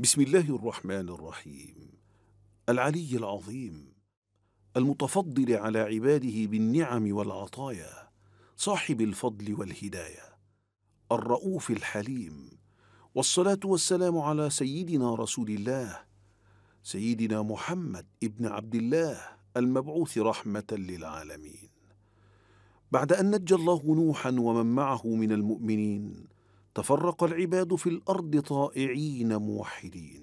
بسم الله الرحمن الرحيم العلي العظيم المتفضل على عباده بالنعم والعطايا صاحب الفضل والهدايه الرؤوف الحليم والصلاه والسلام على سيدنا رسول الله سيدنا محمد ابن عبد الله المبعوث رحمه للعالمين بعد ان نجى الله نوحا ومن معه من المؤمنين تفرق العباد في الارض طائعين موحدين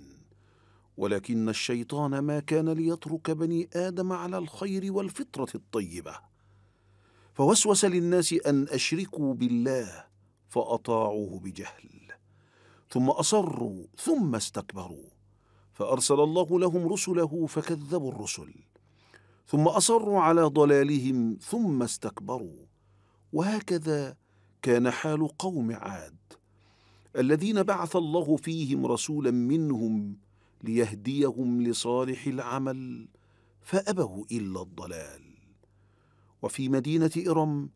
ولكن الشيطان ما كان ليترك بني ادم على الخير والفطره الطيبه فوسوس للناس ان اشركوا بالله فاطاعوه بجهل ثم اصروا ثم استكبروا فارسل الله لهم رسله فكذبوا الرسل ثم اصروا على ضلالهم ثم استكبروا وهكذا كان حال قوم عاد الذين بعث الله فيهم رسولا منهم ليهديهم لصالح العمل فابوا الا الضلال وفي مدينه ارم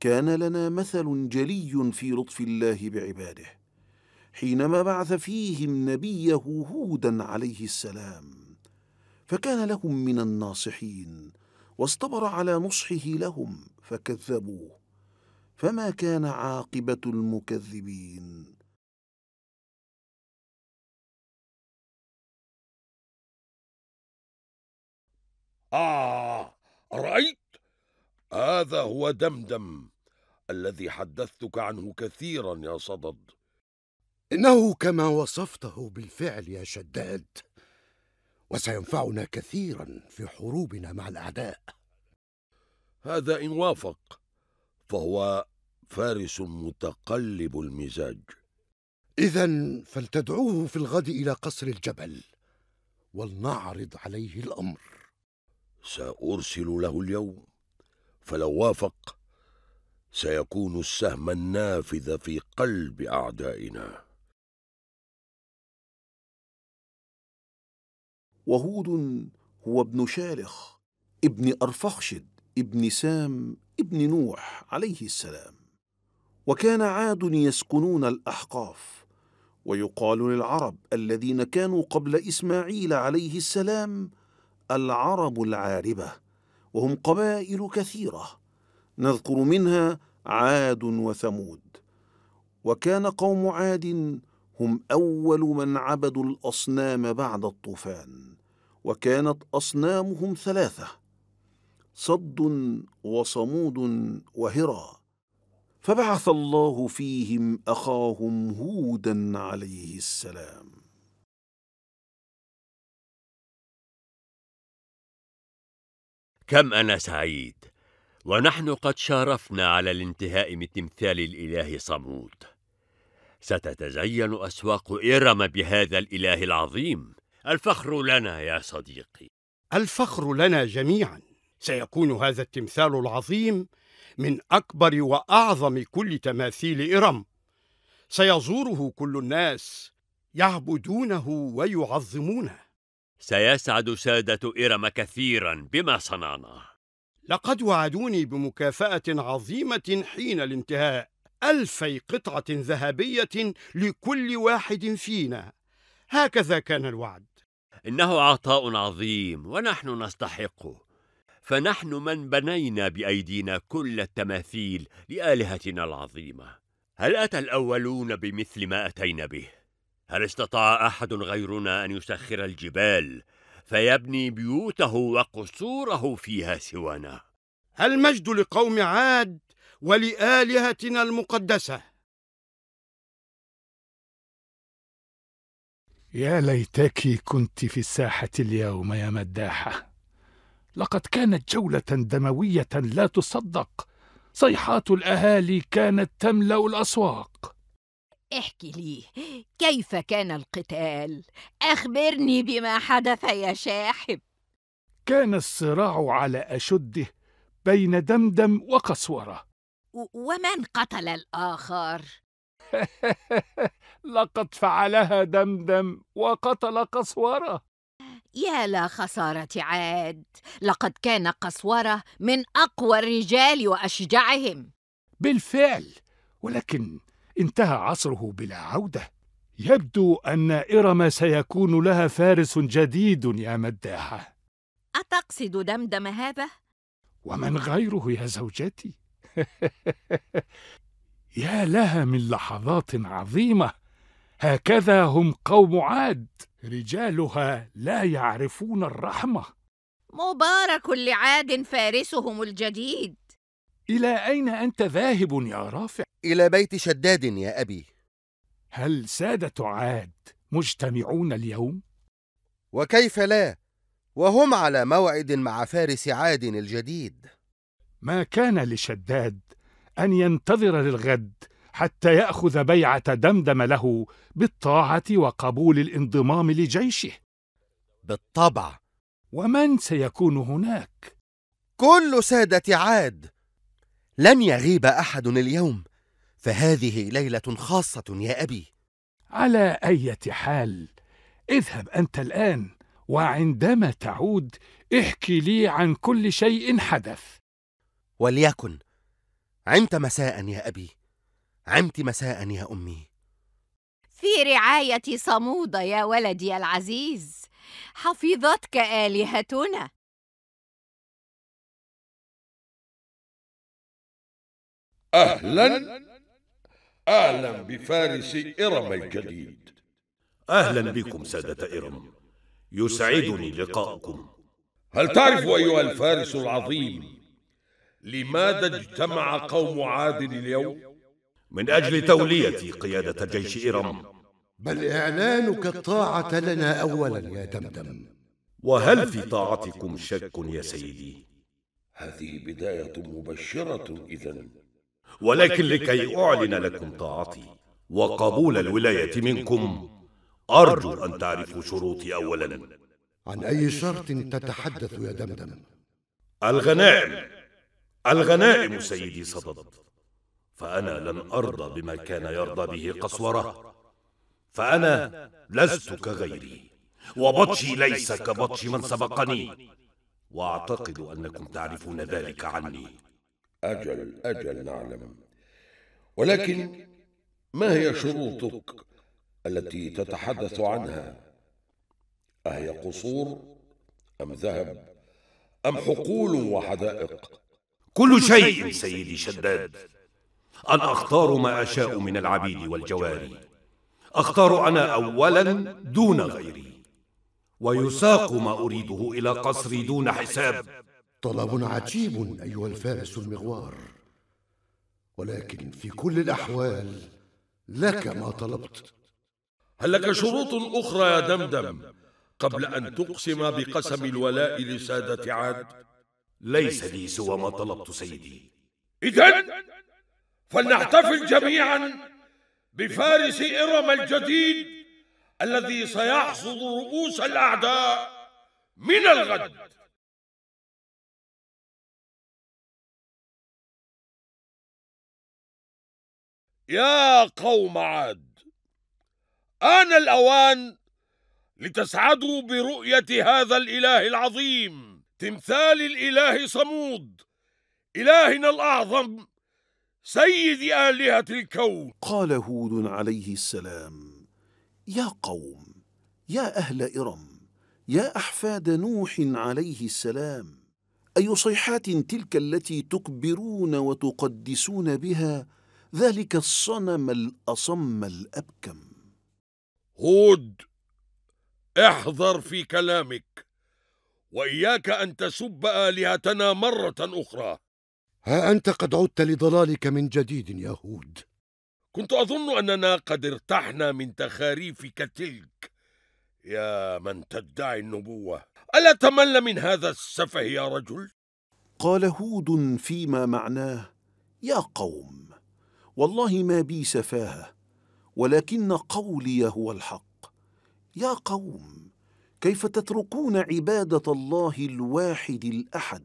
كان لنا مثل جلي في لطف الله بعباده حينما بعث فيهم نبيه هودا عليه السلام فكان لهم من الناصحين واصطبر على نصحه لهم فكذبوه فما كان عاقبه المكذبين آه رأيت؟ هذا هو دمدم الذي حدثتك عنه كثيرا يا صدد إنه كما وصفته بالفعل يا شداد وسينفعنا كثيرا في حروبنا مع الأعداء هذا إن وافق فهو فارس متقلب المزاج إذا فلتدعوه في الغد إلى قصر الجبل ولنعرض عليه الأمر سأرسل له اليوم فلو وافق سيكون السهم النافذ في قلب أعدائنا وهود هو ابن شارخ ابن أرفخشد ابن سام ابن نوح عليه السلام وكان عاد يسكنون الأحقاف ويقال للعرب الذين كانوا قبل إسماعيل عليه السلام العرب العاربه وهم قبائل كثيره نذكر منها عاد وثمود وكان قوم عاد هم اول من عبدوا الاصنام بعد الطوفان وكانت اصنامهم ثلاثه صد وصمود وهرى فبعث الله فيهم اخاهم هودا عليه السلام كم أنا سعيد ونحن قد شارفنا على الانتهاء من تمثال الإله صمود ستتزين أسواق إرم بهذا الإله العظيم الفخر لنا يا صديقي الفخر لنا جميعا سيكون هذا التمثال العظيم من أكبر وأعظم كل تماثيل إرم سيزوره كل الناس يعبدونه ويعظمونه سيسعد سادة إرم كثيرا بما صنعنا لقد وعدوني بمكافأة عظيمة حين الانتهاء ألفي قطعة ذهبية لكل واحد فينا هكذا كان الوعد إنه عطاء عظيم ونحن نستحقه فنحن من بنينا بأيدينا كل التماثيل لآلهتنا العظيمة هل أتى الأولون بمثل ما أتينا به؟ هل استطاع احد غيرنا ان يسخر الجبال فيبني بيوته وقصوره فيها سوانا المجد لقوم عاد ولالهتنا المقدسه يا ليتك كنت في الساحه اليوم يا مداحه لقد كانت جوله دمويه لا تصدق صيحات الاهالي كانت تملا الاسواق احكي لي كيف كان القتال اخبرني بما حدث يا شاحب كان الصراع على اشده بين دمدم وقسوره ومن قتل الاخر لقد فعلها دمدم وقتل قسوره يا لا خساره عاد لقد كان قسوره من اقوى الرجال واشجعهم بالفعل ولكن انتهى عصره بلا عوده يبدو ان ارم سيكون لها فارس جديد يا مداحه اتقصد دمدم هذا ومن غيره يا زوجتي يا لها من لحظات عظيمه هكذا هم قوم عاد رجالها لا يعرفون الرحمه مبارك لعاد فارسهم الجديد إلى أين أنت ذاهب يا رافع؟ إلى بيت شداد يا أبي هل سادة عاد مجتمعون اليوم؟ وكيف لا؟ وهم على موعد مع فارس عاد الجديد ما كان لشداد أن ينتظر للغد حتى يأخذ بيعة دمدم له بالطاعة وقبول الانضمام لجيشه بالطبع ومن سيكون هناك؟ كل سادة عاد لن يغيب أحد اليوم فهذه ليلة خاصة يا أبي على أي حال اذهب أنت الآن وعندما تعود احكي لي عن كل شيء حدث وليكن عمت مساء يا أبي عمت مساء يا أمي في رعاية صمودة يا ولدي العزيز حفظتك آلهتنا أهلا أهلا بفارس إرم الجديد أهلا بكم سادة إرم يسعدني لقاءكم هل تعرف أيها الفارس العظيم لماذا اجتمع قوم عاد اليوم؟ من أجل تولية قيادة جيش إرم بل إعلانك الطاعة لنا أولا يا دمدم وهل في طاعتكم شك يا سيدي؟ هذه بداية مبشرة إذا ولكن لكي أعلن لكم طاعتي وقبول الولاية منكم أرجو أن تعرفوا شروطي أولا عن أي شرط تتحدث يا دمدم؟ الغنائم الغنائم سيدي صدد فأنا لن أرضى بما كان يرضى به قسوره فأنا لست كغيري وبطشي ليس كبطش من سبقني وأعتقد أنكم تعرفون ذلك عني أجل أجل نعلم ولكن ما هي شروطك التي تتحدث عنها أهي قصور أم ذهب أم حقول وحدائق كل شيء سيدي شداد أن أختار ما أشاء من العبيد والجواري أختار أنا أولا دون غيري ويساق ما أريده إلى قصري دون حساب طلب عجيب أيها الفارس المغوار ولكن في كل الأحوال لك ما طلبت هل لك شروط أخرى يا دمدم قبل أن تقسم بقسم الولاء لسادة عاد ليس لي سوى ما طلبت سيدي إذن فلنحتفل جميعا بفارس إرم الجديد الذي سيحصد رؤوس الأعداء من الغد يا قوم عاد آن الأوان لتسعدوا برؤية هذا الإله العظيم تمثال الإله صمود إلهنا الأعظم سيد آلهة الكون قال هود عليه السلام يا قوم يا أهل إرم يا أحفاد نوح عليه السلام أي صيحات تلك التي تكبرون وتقدسون بها ذلك الصنم الأصم الأبكم هود احذر في كلامك وإياك أن تسب آلهتنا مرة أخرى ها أنت قد عدت لضلالك من جديد يا هود كنت أظن أننا قد ارتحنا من تخاريفك تلك يا من تدعي النبوة ألا تمل من هذا السفه يا رجل؟ قال هود فيما معناه يا قوم والله ما بي سفاهه ولكن قولي هو الحق يا قوم كيف تتركون عباده الله الواحد الاحد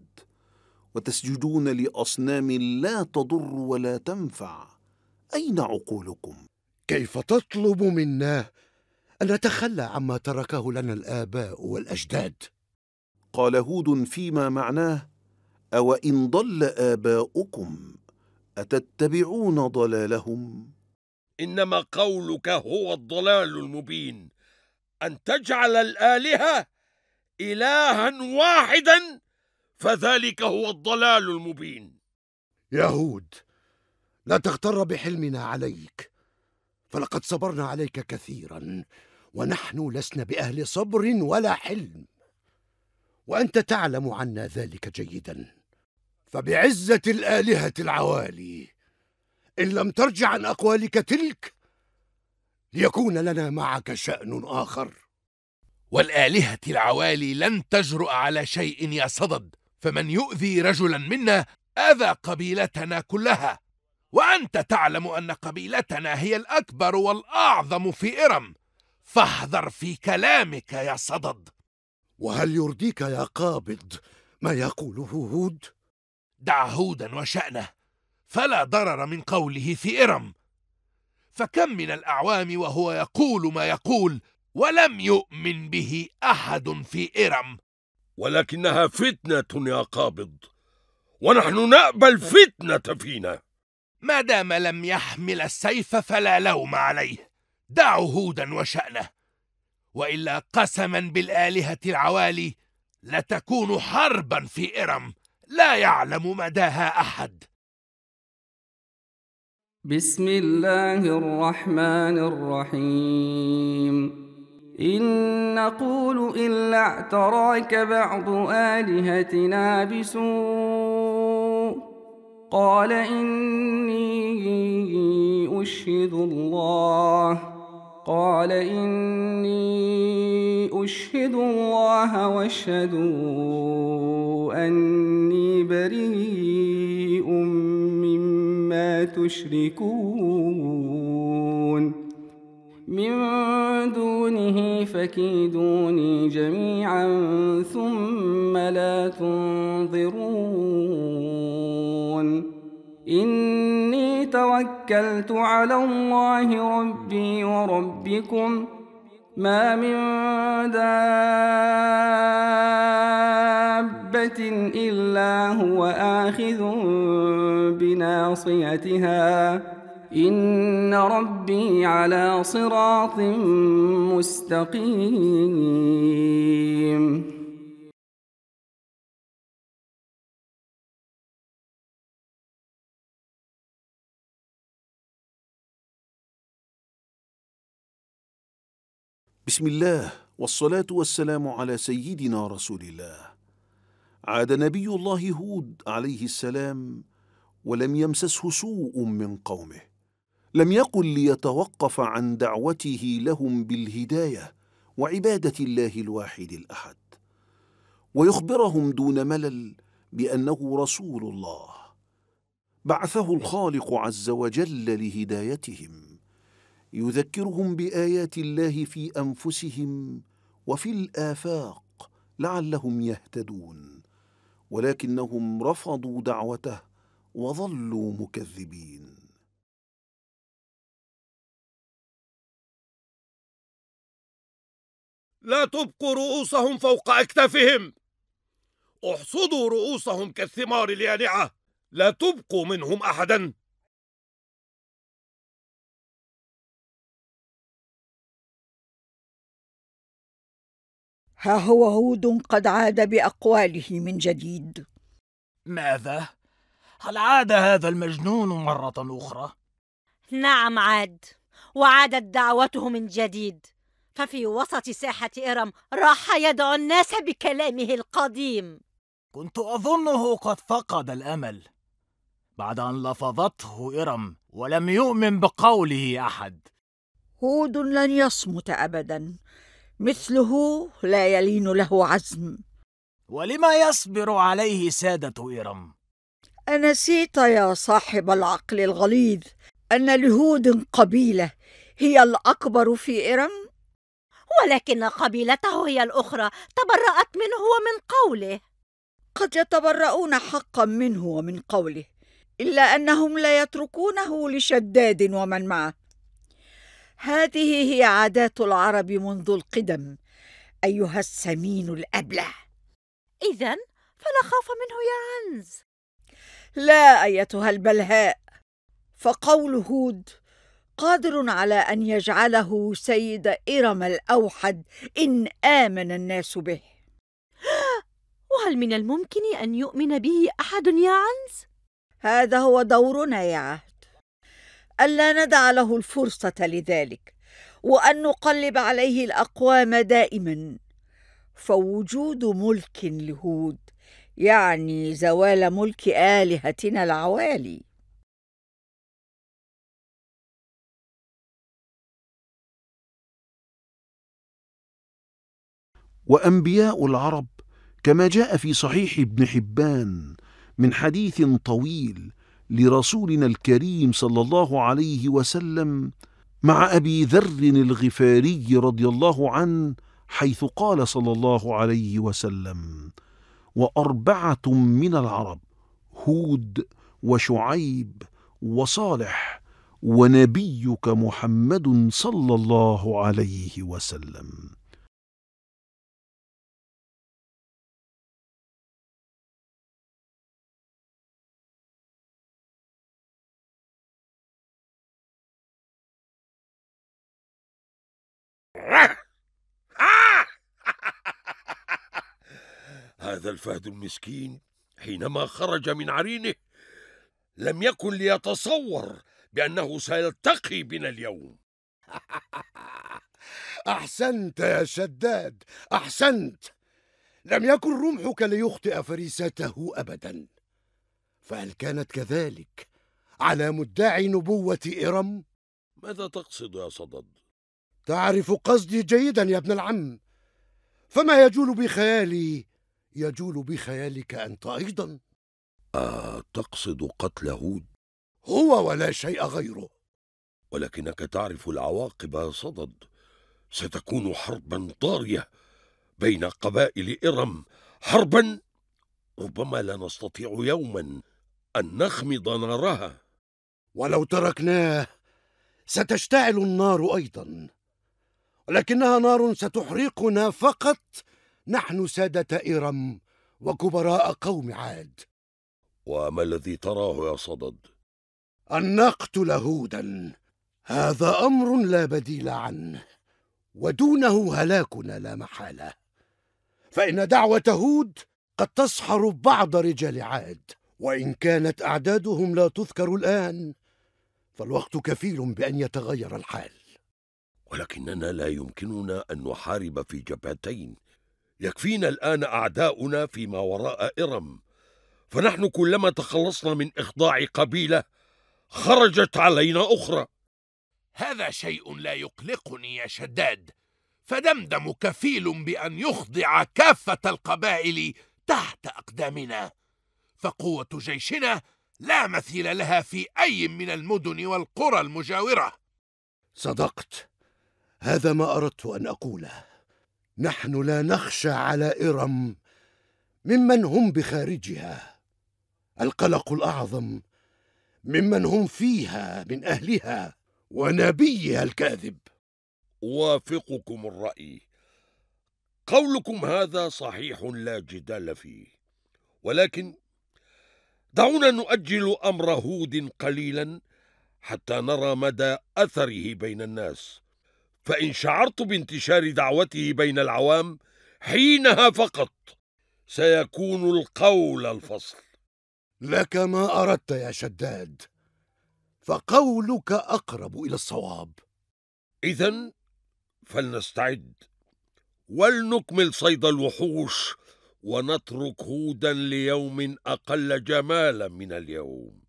وتسجدون لاصنام لا تضر ولا تنفع اين عقولكم كيف تطلب منا ان نتخلى عما تركه لنا الاباء والاجداد قال هود فيما معناه اوان ضل اباؤكم أتتبعون ضلالهم؟ إنما قولك هو الضلال المبين أن تجعل الآلهة إلها واحدا فذلك هو الضلال المبين يهود لا تغتر بحلمنا عليك فلقد صبرنا عليك كثيرا ونحن لسنا بأهل صبر ولا حلم وأنت تعلم عنا ذلك جيداً فبعزة الآلهة العوالي إن لم ترجع عن أقوالك تلك ليكون لنا معك شأن آخر والآلهة العوالي لن تجرؤ على شيء يا صدد فمن يؤذي رجلا منا أذى قبيلتنا كلها وأنت تعلم أن قبيلتنا هي الأكبر والأعظم في إرم فاحذر في كلامك يا صدد وهل يرضيك يا قابض ما يقوله هود؟ دع هودا وشأنه فلا ضرر من قوله في إرم فكم من الأعوام وهو يقول ما يقول ولم يؤمن به أحد في إرم ولكنها فتنة يا قابض ونحن نأبى الفتنة فينا ما دام لم يحمل السيف فلا لوم عليه دعوا هودا وشأنه وإلا قسما بالآلهة العوالي لتكون حربا في إرم لا يعلم مداها أحد بسم الله الرحمن الرحيم إن نقول إلا اعتراك بعض آلهتنا بسوء قال إني أشهد الله قال إني أشهد الله واشهدوا أني بريء مما تشركون من دونه فكيدوني جميعا ثم لا تنظرون إني توكلت على الله ربي وربكم ما من دابة إلا هو آخذ بناصيتها إن ربي على صراط مستقيم بسم الله والصلاة والسلام على سيدنا رسول الله. عاد نبي الله هود عليه السلام ولم يمسسه سوء من قومه. لم يقل ليتوقف عن دعوته لهم بالهداية وعبادة الله الواحد الأحد. ويخبرهم دون ملل بأنه رسول الله. بعثه الخالق عز وجل لهدايتهم. يذكرهم بايات الله في انفسهم وفي الافاق لعلهم يهتدون ولكنهم رفضوا دعوته وظلوا مكذبين لا تبقوا رؤوسهم فوق أكتافهم احصدوا رؤوسهم كالثمار اليانعة لا تبقوا منهم أحدا ها هو هود قد عاد باقواله من جديد ماذا هل عاد هذا المجنون مره اخرى نعم عاد وعادت دعوته من جديد ففي وسط ساحه ارم راح يدعو الناس بكلامه القديم كنت اظنه قد فقد الامل بعد ان لفظته ارم ولم يؤمن بقوله احد هود لن يصمت ابدا مثله لا يلين له عزم ولما يصبر عليه سادة إيرم؟ أنسيت يا صاحب العقل الغليظ أن لهود قبيلة هي الأكبر في إيرم؟ ولكن قبيلته هي الأخرى تبرأت منه ومن قوله قد يتبرؤون حقا منه ومن قوله إلا أنهم لا يتركونه لشداد ومن معه هذه هي عادات العرب منذ القدم أيها السمين الأبله إذا فلا خوف منه يا عنز لا أيتها البلهاء فقول هود قادر على أن يجعله سيد إرم الأوحد إن آمن الناس به وهل من الممكن أن يؤمن به أحد يا عنز؟ هذا هو دورنا يا عهد ألا ندع له الفرصة لذلك وأن نقلب عليه الأقوام دائما فوجود ملك لهود يعني زوال ملك آلهتنا العوالي وأنبياء العرب كما جاء في صحيح ابن حبان من حديث طويل لرسولنا الكريم صلى الله عليه وسلم مع أبي ذر الغفاري رضي الله عنه حيث قال صلى الله عليه وسلم وأربعة من العرب هود وشعيب وصالح ونبيك محمد صلى الله عليه وسلم هذا الفهد المسكين حينما خرج من عرينه لم يكن ليتصور بأنه سيلتقي بنا اليوم أحسنت يا شداد أحسنت لم يكن رمحك ليخطئ فريسته أبدا فهل كانت كذلك على مدعي نبوة إرم؟ ماذا تقصد يا صدد؟ تعرف قصدي جيدا يا ابن العم فما يجول بخيالي يجول بخيالك أنت أيضا آه تقصد قتل هود؟ هو ولا شيء غيره ولكنك تعرف العواقب صدد ستكون حربا طارية بين قبائل إرم حربا ربما لا نستطيع يوما أن نخمض نارها ولو تركناه ستشتعل النار أيضا لكنها نار ستحرقنا فقط نحن سادة إرم وكبراء قوم عاد وما الذي تراه يا صدد؟ أن نقتل هودا هذا أمر لا بديل عنه ودونه هلاكنا لا محالة فإن دعوة هود قد تسحر بعض رجال عاد وإن كانت أعدادهم لا تذكر الآن فالوقت كفيل بأن يتغير الحال ولكننا لا يمكننا أن نحارب في جبهتين يكفينا الآن أعداؤنا فيما وراء إرم فنحن كلما تخلصنا من إخضاع قبيلة خرجت علينا أخرى هذا شيء لا يقلقني يا شداد فدمدم كفيل بأن يخضع كافة القبائل تحت أقدامنا فقوة جيشنا لا مثيل لها في أي من المدن والقرى المجاورة صدقت هذا ما اردت ان اقوله نحن لا نخشى على ارم ممن هم بخارجها القلق الاعظم ممن هم فيها من اهلها ونبيها الكاذب اوافقكم الراي قولكم هذا صحيح لا جدال فيه ولكن دعونا نؤجل امر هود قليلا حتى نرى مدى اثره بين الناس فإن شعرت بانتشار دعوته بين العوام حينها فقط سيكون القول الفصل لك ما أردت يا شداد فقولك أقرب إلى الصواب إذا فلنستعد ولنكمل صيد الوحوش ونترك هودا ليوم أقل جمالا من اليوم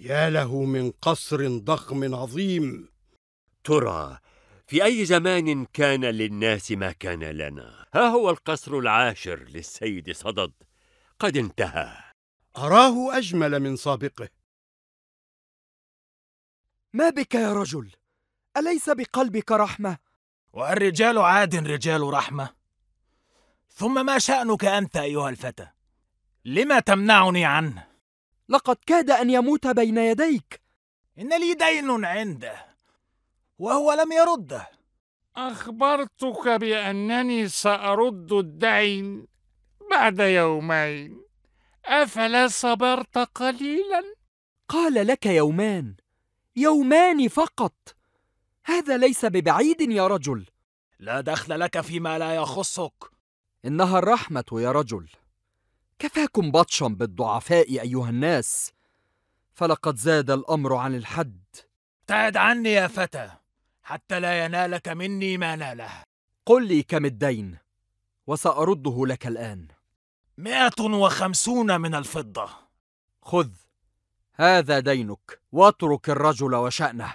يا له من قصر ضخم عظيم ترى في أي زمان كان للناس ما كان لنا ها هو القصر العاشر للسيد صدد قد انتهى أراه أجمل من سابقه ما بك يا رجل أليس بقلبك رحمة؟ والرجال عاد رجال رحمة ثم ما شأنك أنت أيها الفتى؟ لما تمنعني عنه؟ لقد كاد أن يموت بين يديك إن لي دين عنده وهو لم يرده أخبرتك بأنني سأرد الدين بعد يومين أفلا صبرت قليلا؟ قال لك يومان يومان فقط هذا ليس ببعيد يا رجل لا دخل لك فيما لا يخصك إنها الرحمة يا رجل كفاكم بطشا بالضعفاء أيها الناس فلقد زاد الأمر عن الحد ابتعد عني يا فتى حتى لا ينالك مني ما ناله قل لي كم الدين وسأرده لك الآن مئة وخمسون من الفضة خذ هذا دينك واترك الرجل وشأنه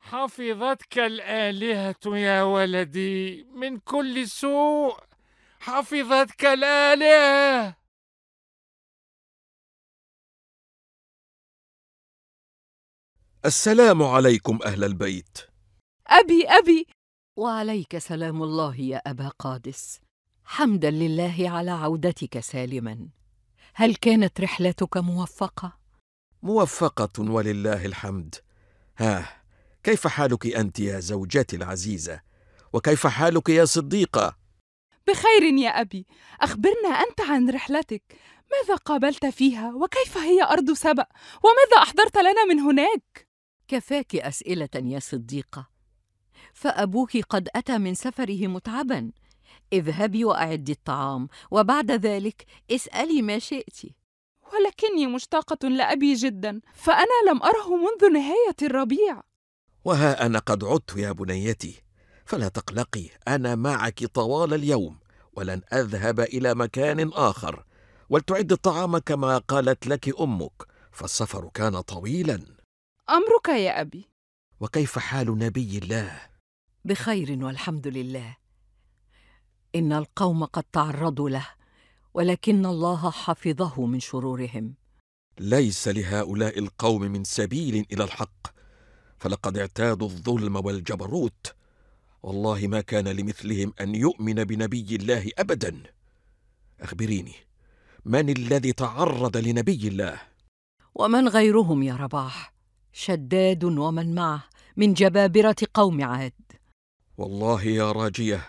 حفظتك الآلهة يا ولدي من كل سوء حفظتك الآلهة السلام عليكم أهل البيت أبي أبي وعليك سلام الله يا أبا قادس حمدا لله على عودتك سالما هل كانت رحلتك موفقة؟ موفقة ولله الحمد ها كيف حالك أنت يا زوجتي العزيزة؟ وكيف حالك يا صديقة؟ بخير يا أبي أخبرنا أنت عن رحلتك ماذا قابلت فيها وكيف هي أرض سبأ وماذا أحضرت لنا من هناك؟ كفاك اسئله يا صديقه فابوك قد اتى من سفره متعبا اذهبي واعدي الطعام وبعد ذلك اسالي ما شئت ولكني مشتاقه لابي جدا فانا لم اره منذ نهايه الربيع وها انا قد عدت يا بنيتي فلا تقلقي انا معك طوال اليوم ولن اذهب الى مكان اخر ولتعد الطعام كما قالت لك امك فالسفر كان طويلا أمرك يا أبي وكيف حال نبي الله بخير والحمد لله إن القوم قد تعرضوا له ولكن الله حفظه من شرورهم ليس لهؤلاء القوم من سبيل إلى الحق فلقد اعتادوا الظلم والجبروت والله ما كان لمثلهم أن يؤمن بنبي الله أبدا أخبريني من الذي تعرض لنبي الله ومن غيرهم يا رباح شداد ومن معه من جبابرة قوم عاد والله يا راجية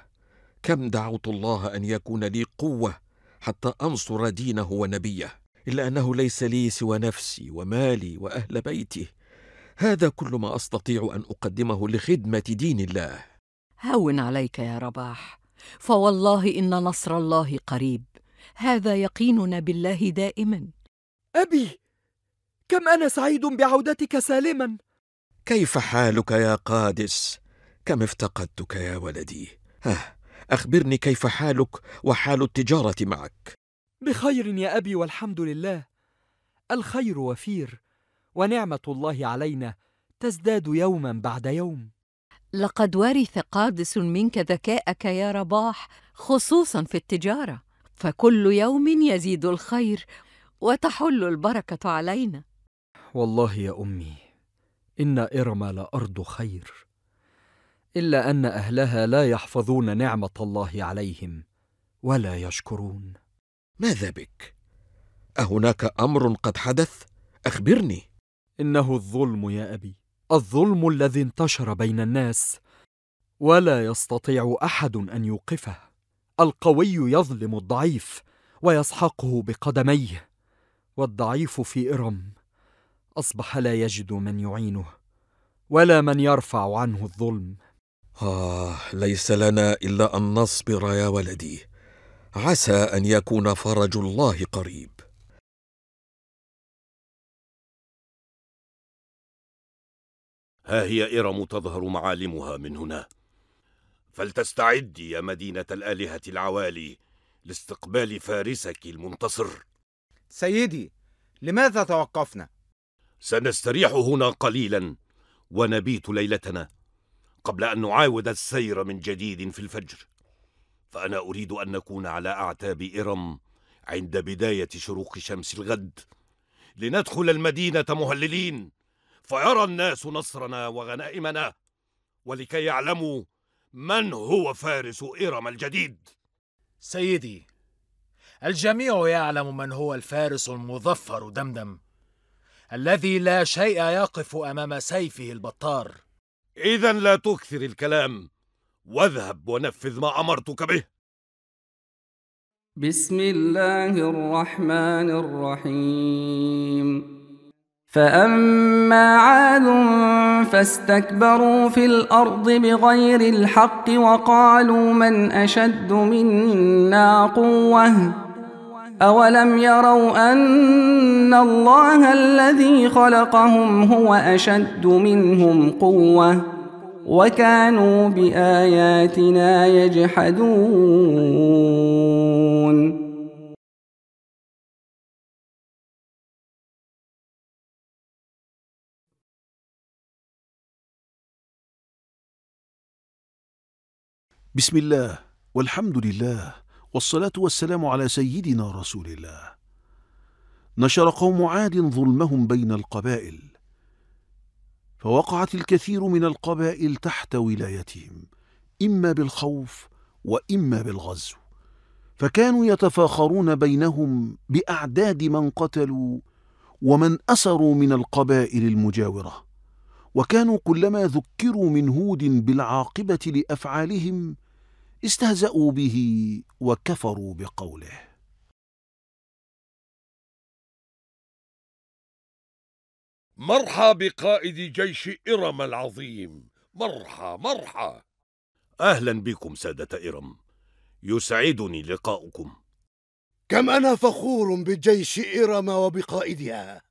كم دعوت الله أن يكون لي قوة حتى أنصر دينه ونبيه إلا أنه ليس لي سوى نفسي ومالي وأهل بيتي هذا كل ما أستطيع أن أقدمه لخدمة دين الله هون عليك يا رباح فوالله إن نصر الله قريب هذا يقيننا بالله دائما أبي كم أنا سعيد بعودتك سالما كيف حالك يا قادس كم افتقدتك يا ولدي ها أخبرني كيف حالك وحال التجارة معك بخير يا أبي والحمد لله الخير وفير ونعمة الله علينا تزداد يوما بعد يوم لقد ورث قادس منك ذكاءك يا رباح خصوصا في التجاره فكل يوم يزيد الخير وتحل البركه علينا والله يا امي ان ارم لارض خير الا ان اهلها لا يحفظون نعمه الله عليهم ولا يشكرون ماذا بك اهناك امر قد حدث اخبرني انه الظلم يا ابي الظلم الذي انتشر بين الناس ولا يستطيع احد ان يوقفه القوي يظلم الضعيف ويسحقه بقدميه والضعيف في ارم اصبح لا يجد من يعينه ولا من يرفع عنه الظلم آه ليس لنا إلا أن نصبر يا ولدي عسى أن يكون فرج الله قريب ها هي إرم تظهر معالمها من هنا فلتستعدي يا مدينة الآلهة العوالي لاستقبال فارسك المنتصر سيدي لماذا توقفنا سنستريح هنا قليلا ونبيت ليلتنا قبل أن نعاود السير من جديد في الفجر فأنا أريد أن نكون على أعتاب إرم عند بداية شروق شمس الغد لندخل المدينة مهللين فيرى الناس نصرنا وغنائمنا ولكي يعلموا من هو فارس إرم الجديد سيدي الجميع يعلم من هو الفارس المظفر دمدم الذي لا شيء يقف امام سيفه البطار اذا لا تكثر الكلام واذهب ونفذ ما امرتك به بسم الله الرحمن الرحيم فأما عاد فاستكبروا في الأرض بغير الحق وقالوا من أشد منا قوةً أولم يروا أن الله الذي خلقهم هو أشد منهم قوة وكانوا بآياتنا يجحدون بسم الله والحمد لله والصلاة والسلام على سيدنا رسول الله نشر قوم عاد ظلمهم بين القبائل فوقعت الكثير من القبائل تحت ولايتهم إما بالخوف وإما بالغزو فكانوا يتفاخرون بينهم بأعداد من قتلوا ومن أسروا من القبائل المجاورة وكانوا كلما ذكروا من هود بالعاقبة لأفعالهم استهزأوا به وكفروا بقوله مرحى بقائد جيش إرم العظيم مرحى مرحى أهلا بكم سادة إرم يسعدني لقاؤكم كم أنا فخور بجيش إرم وبقائدها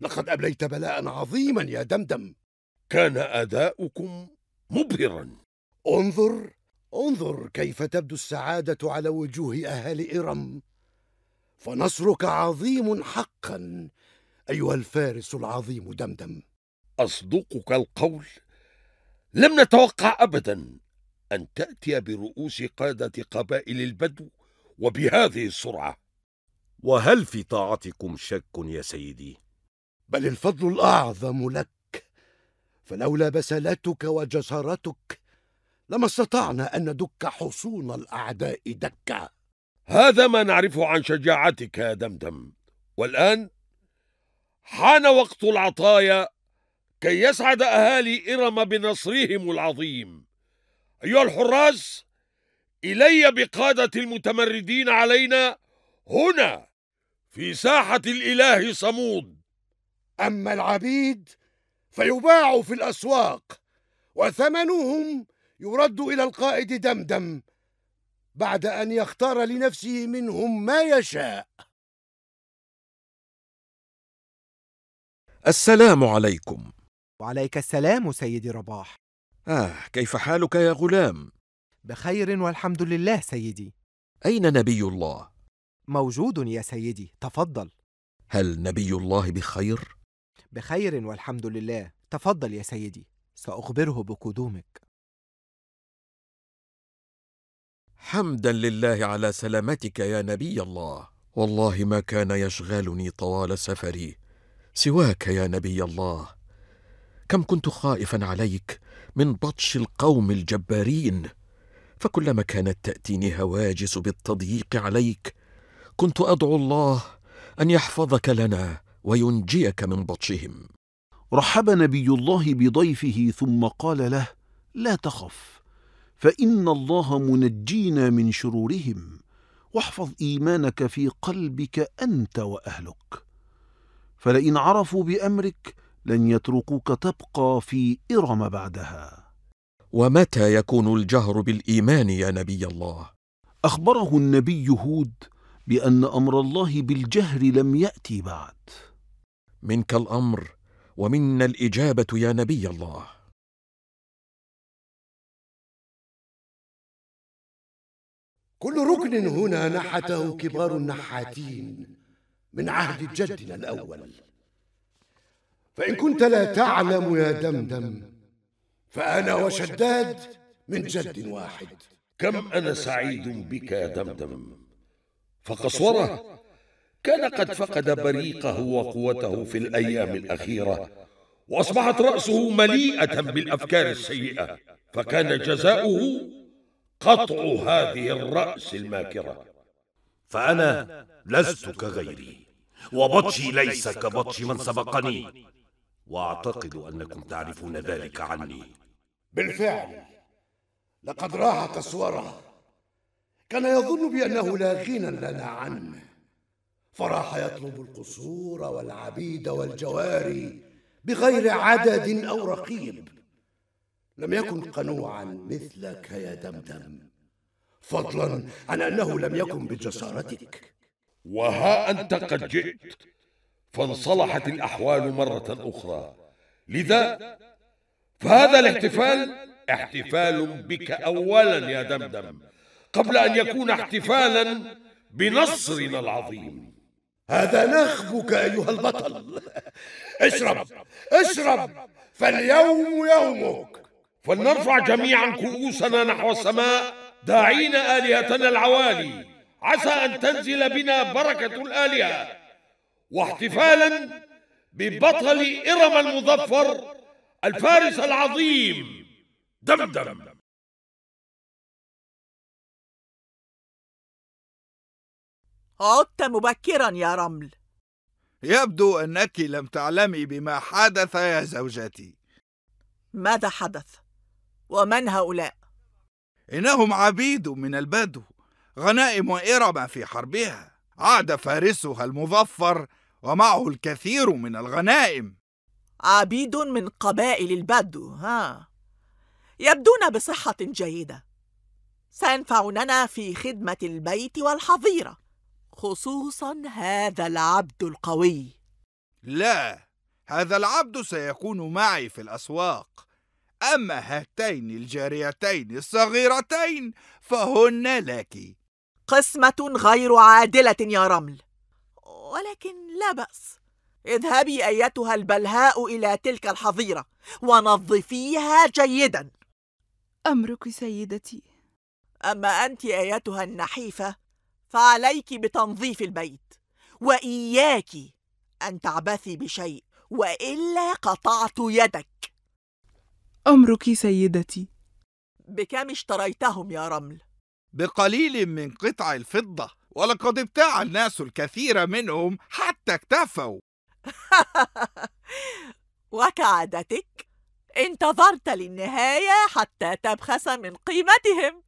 لقد أبليت بلاء عظيما يا دمدم كان أداؤكم مبهرا انظر انظر كيف تبدو السعادة على وجوه أهل إرم فنصرك عظيم حقا أيها الفارس العظيم دمدم أصدقك القول لم نتوقع أبدا أن تأتي برؤوس قادة قبائل البدو وبهذه السرعة وهل في طاعتكم شك يا سيدي؟ بل الفضل الأعظم لك فلولا بسلتك وجسارتك لما استطعنا أن ندك حصون الأعداء دكة هذا ما نعرفه عن شجاعتك يا دمدم والآن حان وقت العطايا كي يسعد أهالي إرم بنصرهم العظيم أيها الحراس إلي بقادة المتمردين علينا هنا في ساحة الإله صمود أما العبيد فيباع في الأسواق وثمنهم يرد إلى القائد دمدم بعد أن يختار لنفسه منهم ما يشاء السلام عليكم وعليك السلام سيدي رباح آه كيف حالك يا غلام؟ بخير والحمد لله سيدي أين نبي الله؟ موجود يا سيدي تفضل هل نبي الله بخير؟ بخير والحمد لله تفضل يا سيدي سأخبره بقدومك حمدا لله على سلامتك يا نبي الله والله ما كان يشغلني طوال سفري سواك يا نبي الله كم كنت خائفا عليك من بطش القوم الجبارين فكلما كانت تاتيني هواجس بالتضييق عليك كنت ادعو الله ان يحفظك لنا وينجيك من بطشهم رحب نبي الله بضيفه ثم قال له لا تخف فان الله منجينا من شرورهم واحفظ ايمانك في قلبك انت واهلك فلئن عرفوا بامرك لن يتركوك تبقى في ارم بعدها ومتى يكون الجهر بالايمان يا نبي الله اخبره النبي هود بان امر الله بالجهر لم ياتي بعد منك الامر ومنا الاجابه يا نبي الله كل ركن هنا نحته كبار النحاتين من عهد جدنا الأول فإن كنت لا تعلم يا دمدم فأنا وشداد من جد واحد كم أنا سعيد بك يا دمدم فقصورة كان قد فقد بريقه وقوته في الأيام الأخيرة وأصبحت رأسه مليئة بالأفكار السيئة فكان جزاؤه قطع هذه الرأس الماكرة فأنا لست كغيري وبطشي ليس كبطش من سبقني وأعتقد أنكم تعرفون ذلك عني بالفعل لقد راح أسواره كان يظن بأنه لا غنى لنا عنه فراح يطلب القصور والعبيد والجواري بغير عدد أو رقيب لم يكن قنوعا مثلك يا دمدم فضلا عن أنه لم يكن بجسارتك وها أنت قد جئت فانصلحت الأحوال مرة أخرى لذا فهذا الاحتفال احتفال بك أولا يا دمدم قبل أن يكون احتفالا بنصرنا العظيم هذا نخبك أيها البطل اشرب اشرب فاليوم يومك فلنرفع جميعا كؤوسنا نحو السماء داعين آلهتنا العوالي عسى أن تنزل بنا بركة الآلهة واحتفالا ببطل إرم المظفر الفارس العظيم دمدم عدت مبكرا يا رمل يبدو أنك لم تعلمي بما حدث يا زوجتي ماذا حدث؟ ومن هؤلاء؟ إنهم عبيد من البدو غنائم إرم في حربها عاد فارسها المظفر ومعه الكثير من الغنائم عبيد من قبائل البدو ها يبدون بصحة جيدة سينفعوننا في خدمة البيت والحظيرة خصوصا هذا العبد القوي لا هذا العبد سيكون معي في الأسواق أما هاتين الجاريتين الصغيرتين فهن لك قسمة غير عادلة يا رمل ولكن لا بأس اذهبي أيتها البلهاء إلى تلك الحظيرة ونظفيها جيدا أمرك سيدتي أما أنت أيتها النحيفة فعليك بتنظيف البيت وإياك أن تعبثي بشيء وإلا قطعت يدك أمرك سيدتي بكم اشتريتهم يا رمل؟ بقليل من قطع الفضة ولقد ابتاع الناس الكثير منهم حتى اكتفوا وكعادتك انتظرت للنهاية حتى تبخس من قيمتهم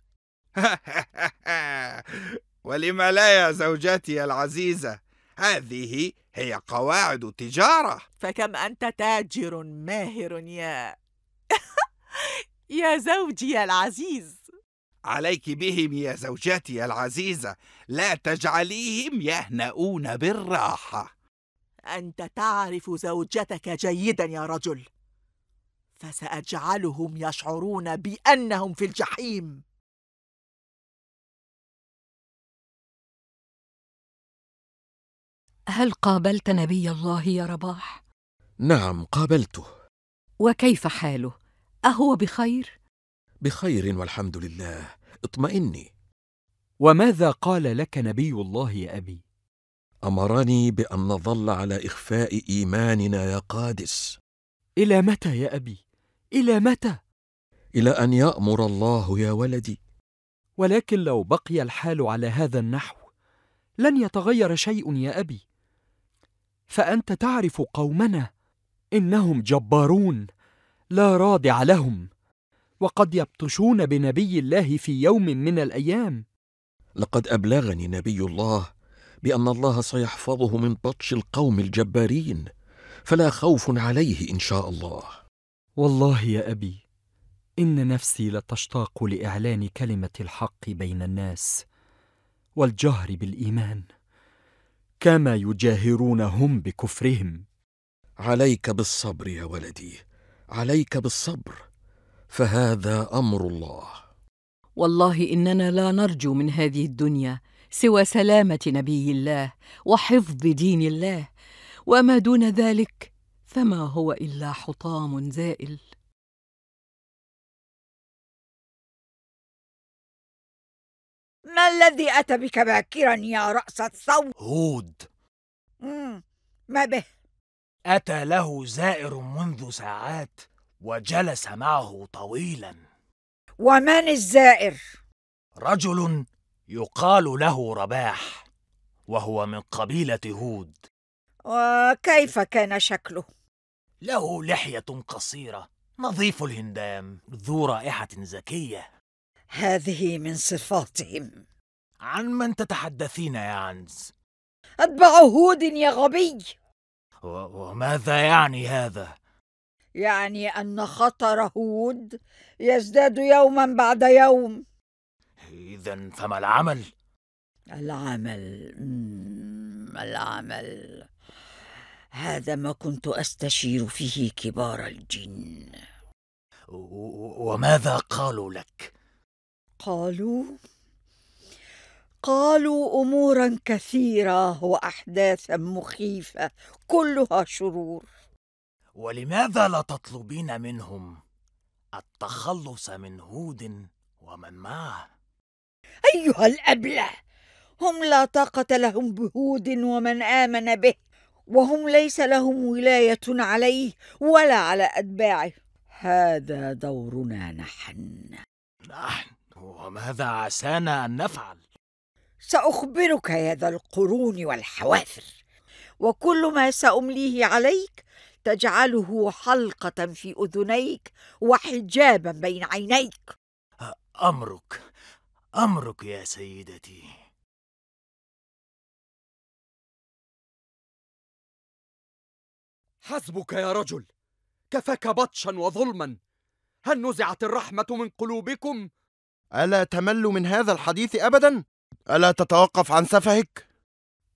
ولم لا يا زوجتي العزيزة هذه هي قواعد التجارة فكم أنت تاجر ماهر يا يا زوجي العزيز عليك بهم يا زوجتي العزيزة لا تجعليهم يهنؤون بالراحة أنت تعرف زوجتك جيدا يا رجل فسأجعلهم يشعرون بأنهم في الجحيم هل قابلت نبي الله يا رباح؟ نعم قابلته وكيف حاله؟ أهو بخير؟ بخير والحمد لله اطمئني وماذا قال لك نبي الله يا أبي؟ أمرني بأن نظل على إخفاء إيماننا يا قادس إلى متى يا أبي؟ إلى متى؟ إلى أن يأمر الله يا ولدي ولكن لو بقي الحال على هذا النحو لن يتغير شيء يا أبي فأنت تعرف قومنا إنهم جبارون لا رادع لهم وقد يبطشون بنبي الله في يوم من الايام لقد ابلغني نبي الله بان الله سيحفظه من بطش القوم الجبارين فلا خوف عليه ان شاء الله والله يا ابي ان نفسي لتشتاق لاعلان كلمه الحق بين الناس والجهر بالايمان كما يجاهرون هم بكفرهم عليك بالصبر يا ولدي عليك بالصبر فهذا امر الله والله اننا لا نرجو من هذه الدنيا سوى سلامه نبي الله وحفظ دين الله وما دون ذلك فما هو الا حطام زائل ما الذي اتى بك باكرا يا راس الثور هود مم. ما به أتى له زائر منذ ساعات وجلس معه طويلا ومن الزائر؟ رجل يقال له رباح وهو من قبيلة هود وكيف كان شكله؟ له لحية قصيرة نظيف الهندام ذو رائحة زكية هذه من صفاتهم عن من تتحدثين يا عنز؟ أتبع هود يا غبي وماذا يعني هذا يعني ان خطر هود يزداد يوما بعد يوم اذا فما العمل العمل العمل هذا ما كنت استشير فيه كبار الجن وماذا قالوا لك قالوا قالوا امورا كثيره واحداثا مخيفه كلها شرور ولماذا لا تطلبين منهم التخلص من هود ومن معه ايها الابله هم لا طاقه لهم بهود ومن امن به وهم ليس لهم ولايه عليه ولا على اتباعه هذا دورنا نحن نحن وماذا عسانا ان نفعل سأخبرك يا ذا القرون والحوافر وكل ما سأمليه عليك تجعله حلقة في أذنيك وحجابا بين عينيك أمرك أمرك يا سيدتي حسبك يا رجل كفاك بطشا وظلما هل نزعت الرحمة من قلوبكم؟ ألا تمل من هذا الحديث أبدا؟ ألا تتوقف عن سفهك؟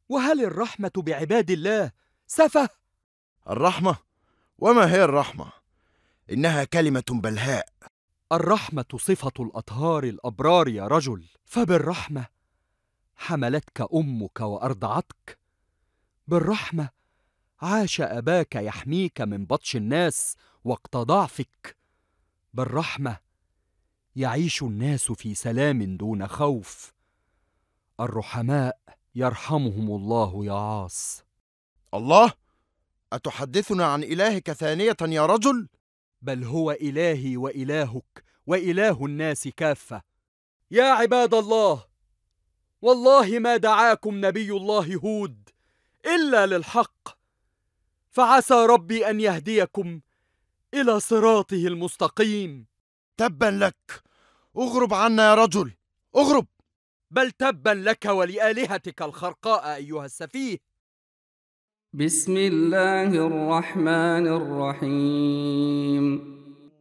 وهل الرحمة بعباد الله سفه؟ الرحمة؟ وما هي الرحمة؟ إنها كلمة بلهاء الرحمة صفة الأطهار الأبرار يا رجل فبالرحمة حملتك أمك وأرضعتك بالرحمة عاش أباك يحميك من بطش الناس وقت ضعفك بالرحمة يعيش الناس في سلام دون خوف الرحماء يرحمهم الله يا عاص الله أتحدثنا عن إلهك ثانية يا رجل؟ بل هو إلهي وإلهك وإله الناس كافة يا عباد الله والله ما دعاكم نبي الله هود إلا للحق فعسى ربي أن يهديكم إلى صراطه المستقيم تبا لك اغرب عنا يا رجل اغرب بل تبا لك ولآلهتك الخرقاء أيها السفيه بسم الله الرحمن الرحيم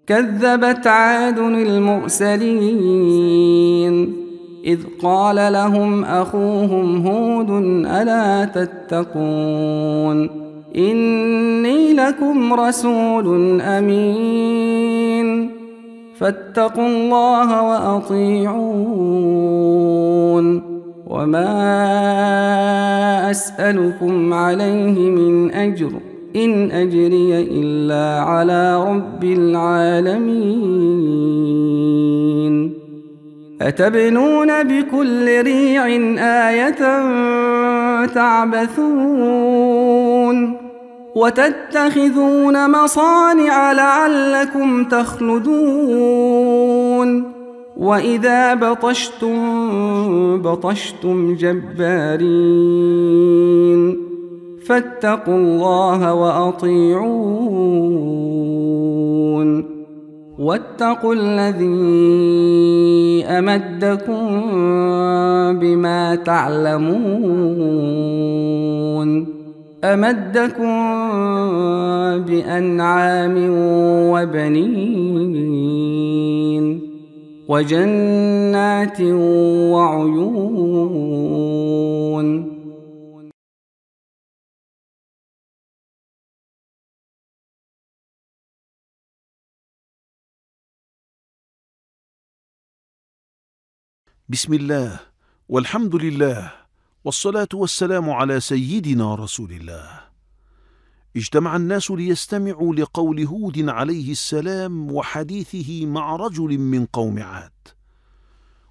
كذبت عاد المرسلين إذ قال لهم أخوهم هود ألا تتقون إني لكم رسول أمين فاتقوا الله وأطيعون وما أسألكم عليه من أجر إن أجري إلا على رب العالمين أتبنون بكل ريع آية تعبثون وتتخذون مصانع لعلكم تخلدون واذا بطشتم بطشتم جبارين فاتقوا الله واطيعون واتقوا الذي امدكم بما تعلمون أمدكم بأنعام وبنين وجنات وعيون بسم الله والحمد لله والصلاة والسلام على سيدنا رسول الله اجتمع الناس ليستمعوا لقول هود عليه السلام وحديثه مع رجل من قوم عاد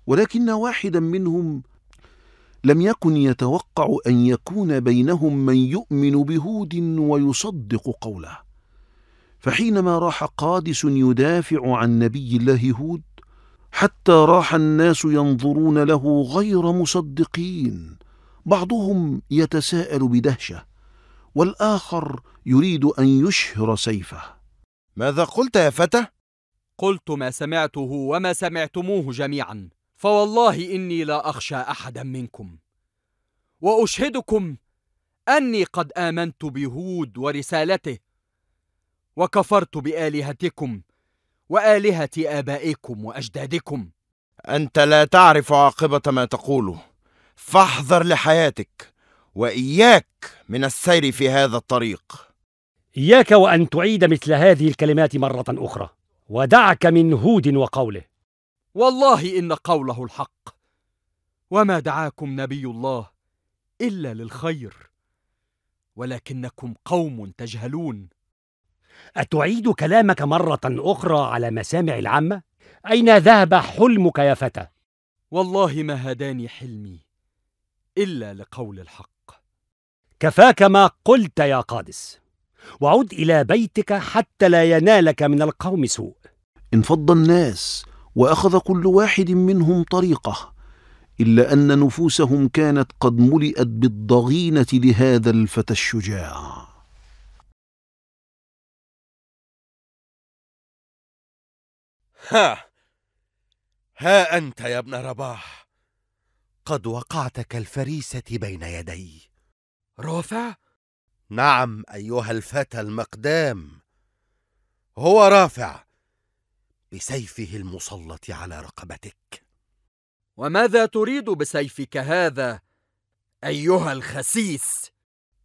ولكن واحدا منهم لم يكن يتوقع أن يكون بينهم من يؤمن بهود ويصدق قوله فحينما راح قادس يدافع عن نبي الله هود حتى راح الناس ينظرون له غير مصدقين بعضهم يتساءل بدهشه والاخر يريد ان يشهر سيفه ماذا قلت يا فتى قلت ما سمعته وما سمعتموه جميعا فوالله اني لا اخشى احدا منكم واشهدكم اني قد امنت بهود ورسالته وكفرت بالهتكم والهه ابائكم واجدادكم انت لا تعرف عاقبه ما تقوله فاحذر لحياتك واياك من السير في هذا الطريق اياك وان تعيد مثل هذه الكلمات مره اخرى ودعك من هود وقوله والله ان قوله الحق وما دعاكم نبي الله الا للخير ولكنكم قوم تجهلون اتعيد كلامك مره اخرى على مسامع العامه اين ذهب حلمك يا فتى والله ما هداني حلمي إلا لقول الحق كفاك ما قلت يا قادس وعد إلى بيتك حتى لا ينالك من القوم سوء انفض الناس وأخذ كل واحد منهم طريقه إلا أن نفوسهم كانت قد ملئت بالضغينة لهذا الفتى الشجاع ها ها أنت يا ابن رباح لقد وقعت كالفريسة بين يدي رافع؟ نعم أيها الفتى المقدام هو رافع بسيفه المسلط على رقبتك وماذا تريد بسيفك هذا أيها الخسيس؟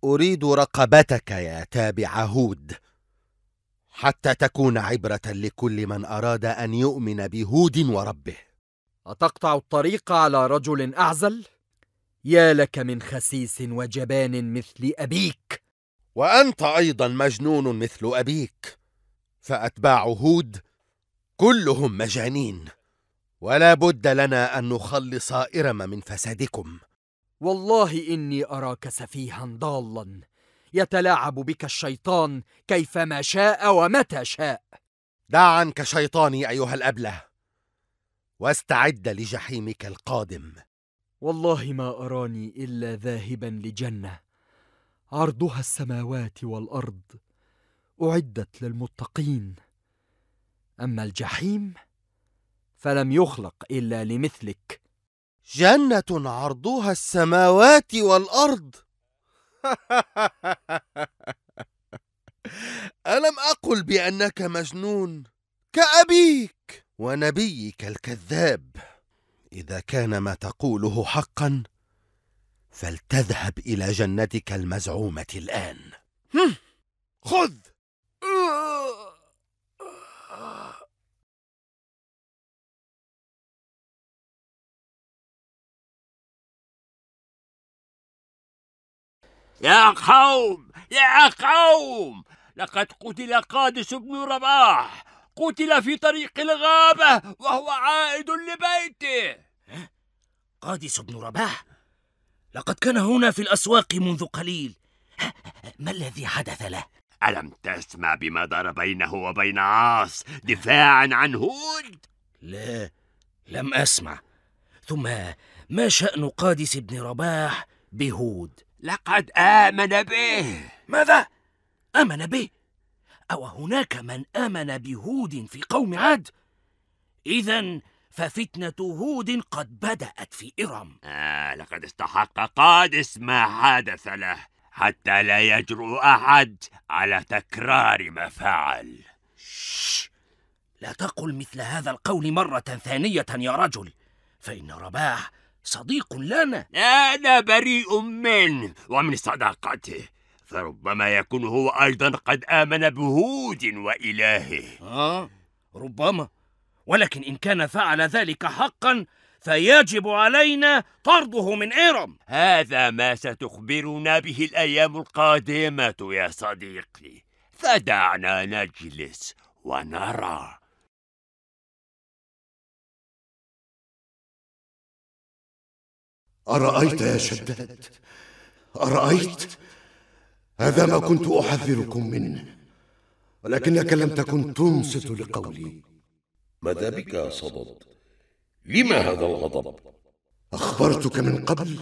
أريد رقبتك يا تابع هود حتى تكون عبرة لكل من أراد أن يؤمن بهود وربه اتقطع الطريق على رجل اعزل يا لك من خسيس وجبان مثل ابيك وانت ايضا مجنون مثل ابيك فاتباع هود كلهم مجانين ولا بد لنا ان نخلص ارم من فسادكم والله اني اراك سفيها ضالا يتلاعب بك الشيطان كيفما شاء ومتى شاء دع عنك شيطاني ايها الابله واستعد لجحيمك القادم والله ما اراني الا ذاهبا لجنه عرضها السماوات والارض اعدت للمتقين اما الجحيم فلم يخلق الا لمثلك جنه عرضها السماوات والارض الم اقل بانك مجنون كابيك ونبيك الكذاب اذا كان ما تقوله حقا فلتذهب الى جنتك المزعومه الان خذ يا قوم يا قوم لقد قتل قادس بن رباح قتل في طريق الغابة وهو عائد لبيته قادس بن رباح لقد كان هنا في الأسواق منذ قليل ما الذي حدث له؟ ألم تسمع بما دار بينه وبين عاص دفاعا عن هود؟ لا لم أسمع ثم ما شأن قادس بن رباح بهود؟ لقد آمن به ماذا؟ آمن به؟ أو هناك من آمن بهود في قوم عاد؟ إذا ففتنة هود قد بدأت في إرم آه لقد استحق قادس ما حدث له حتى لا يجرؤ أحد على تكرار ما فعل شش. لا تقل مثل هذا القول مرة ثانية يا رجل فإن رباح صديق لنا أنا بريء منه ومن صداقته فربما يكون هو أيضا قد آمن بهود وإلهه آه ربما ولكن إن كان فعل ذلك حقا فيجب علينا طرده من إيرم هذا ما ستخبرنا به الأيام القادمة يا صديقي فدعنا نجلس ونرى أرأيت يا شداد أرأيت هذا ما كنت أحذركم منه ولكنك لم تكن تنصت لقولي ماذا بك يا صدد لما هذا الغضب أخبرتك من قبل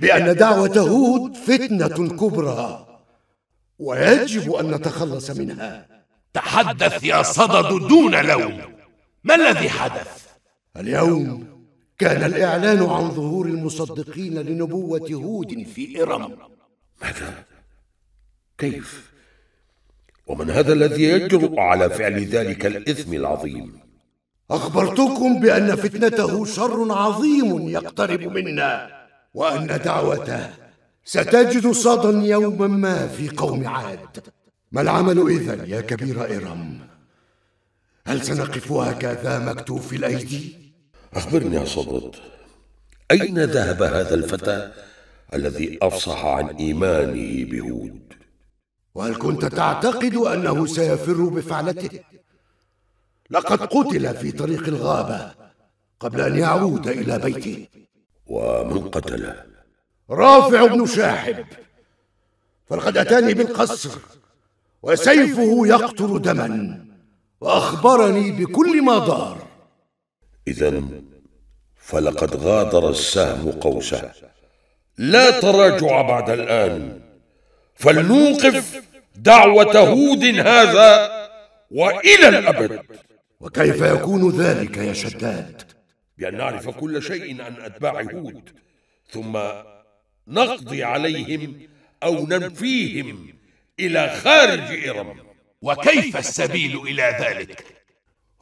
بأن دعوة هود فتنة كبرى ويجب أن نتخلص منها تحدث يا صدد دون لوم ما الذي حدث؟ اليوم كان الإعلان عن ظهور المصدقين لنبوة هود في إرم ماذا؟ كيف ومن هذا الذي يجرؤ على فعل ذلك الاثم العظيم اخبرتكم بان فتنته شر عظيم يقترب منا وان دعوته ستجد صدى يوما ما في قوم عاد ما العمل اذا يا كبير ارم هل سنقف هكذا مكتوف الايدي اخبرني يا صدد اين ذهب هذا الفتى الذي افصح عن ايمانه بهود وهل كنت تعتقد أنه سيفر بفعلته؟ لقد قتل في طريق الغابة قبل أن يعود إلى بيته ومن قتله؟ رافع بن شاحب فلقد أتاني بالقصر وسيفه يقطر دما وأخبرني بكل ما دار إذا فلقد غادر السهم قوسه لا تراجع بعد الآن فلنوقف دعوة هود هذا وإلى الأبد وكيف يكون ذلك يا شداد؟ بأن نعرف كل شيء عن أتباع هود ثم نقضي عليهم أو ننفيهم إلى خارج إرم وكيف السبيل إلى ذلك؟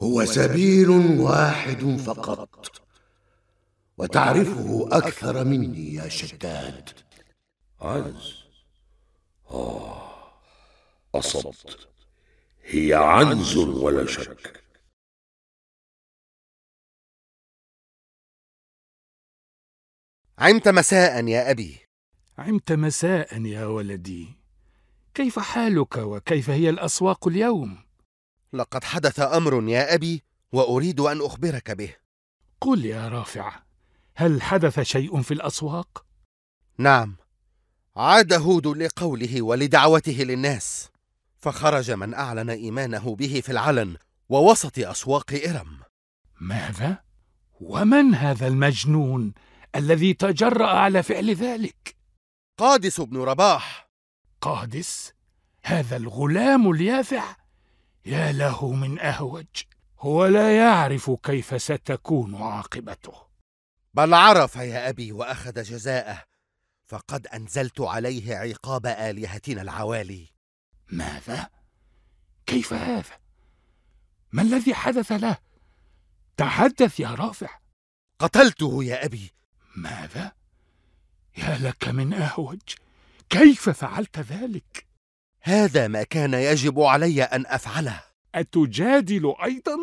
هو سبيل واحد فقط وتعرفه أكثر مني يا شداد عز آه أصبت هي عنز ولا شك عمت مساء يا أبي عمت مساء يا ولدي كيف حالك وكيف هي الأسواق اليوم؟ لقد حدث أمر يا أبي وأريد أن أخبرك به قل يا رافع هل حدث شيء في الأسواق؟ نعم عاد هود لقوله ولدعوته للناس فخرج من اعلن ايمانه به في العلن ووسط اسواق ارم ماذا ومن هذا المجنون الذي تجرا على فعل ذلك قادس بن رباح قادس هذا الغلام اليافع يا له من اهوج هو لا يعرف كيف ستكون عاقبته بل عرف يا ابي واخذ جزاءه فقد انزلت عليه عقاب الهتنا العوالي ماذا كيف هذا ما الذي حدث له تحدث يا رافع قتلته يا ابي ماذا يا لك من اهوج كيف فعلت ذلك هذا ما كان يجب علي ان افعله اتجادل ايضا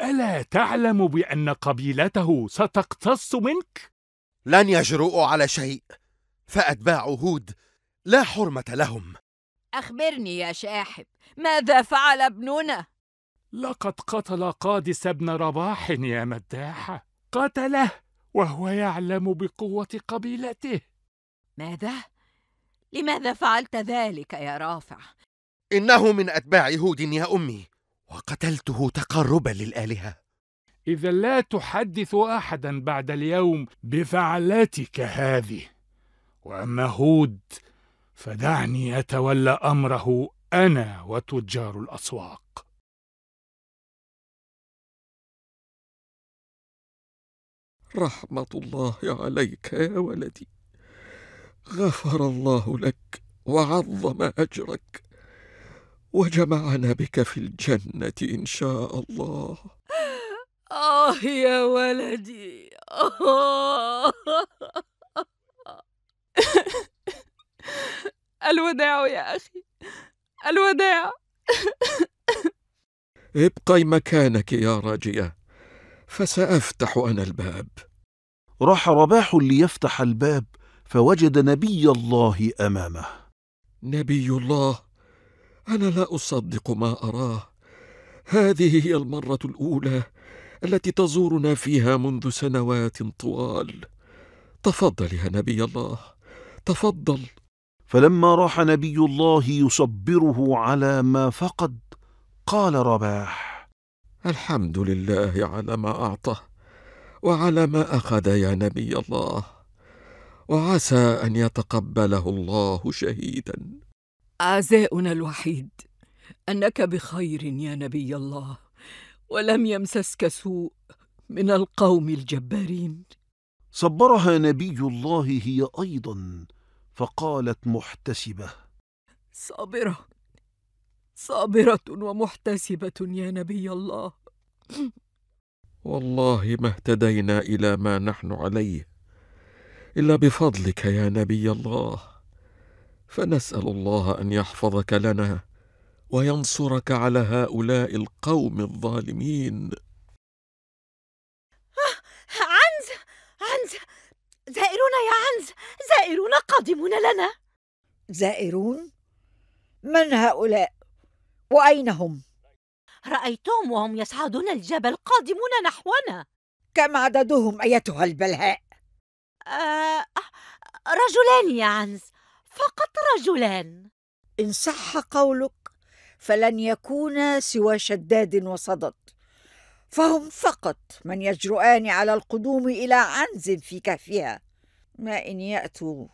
الا تعلم بان قبيلته ستقتص منك لن يجرؤوا على شيء فأتباع هود لا حرمة لهم أخبرني يا شاحب ماذا فعل ابننا؟ لقد قتل قادس ابن رباح يا مداحة قتله وهو يعلم بقوة قبيلته ماذا؟ لماذا فعلت ذلك يا رافع؟ إنه من أتباع هود يا أمي وقتلته تقربا للآلهة إذا لا تحدث أحدا بعد اليوم بفعلتك هذه واما هود فدعني اتولى امره انا وتجار الاسواق رحمه الله عليك يا ولدي غفر الله لك وعظم اجرك وجمعنا بك في الجنه ان شاء الله اه يا ولدي آه الوداع يا أخي الوداع ابقي مكانك يا راجية فسأفتح أنا الباب راح رباح ليفتح الباب فوجد نبي الله أمامه نبي الله أنا لا أصدق ما أراه هذه هي المرة الأولى التي تزورنا فيها منذ سنوات طوال تفضل يا نبي الله تفضل فلما راح نبي الله يصبره على ما فقد قال رباح الحمد لله على ما اعطى وعلى ما اخذ يا نبي الله وعسى ان يتقبله الله شهيدا عزاؤنا الوحيد انك بخير يا نبي الله ولم يمسسك سوء من القوم الجبارين صبرها نبي الله هي ايضا فقالت محتسبة صابرة صابرة ومحتسبة يا نبي الله والله ما اهتدينا إلى ما نحن عليه إلا بفضلك يا نبي الله فنسأل الله أن يحفظك لنا وينصرك على هؤلاء القوم الظالمين آه، عنز عنز زائرون يا عنز زائرون قادمون لنا زائرون من هؤلاء واين هم رايتهم وهم يصعدون الجبل قادمون نحونا كم عددهم ايتها البلهاء آه رجلان يا عنز فقط رجلان ان صح قولك فلن يكونا سوى شداد وصدد فهم فقط من يجرؤان على القدوم الى عنز في كهفها ما ان ياتوا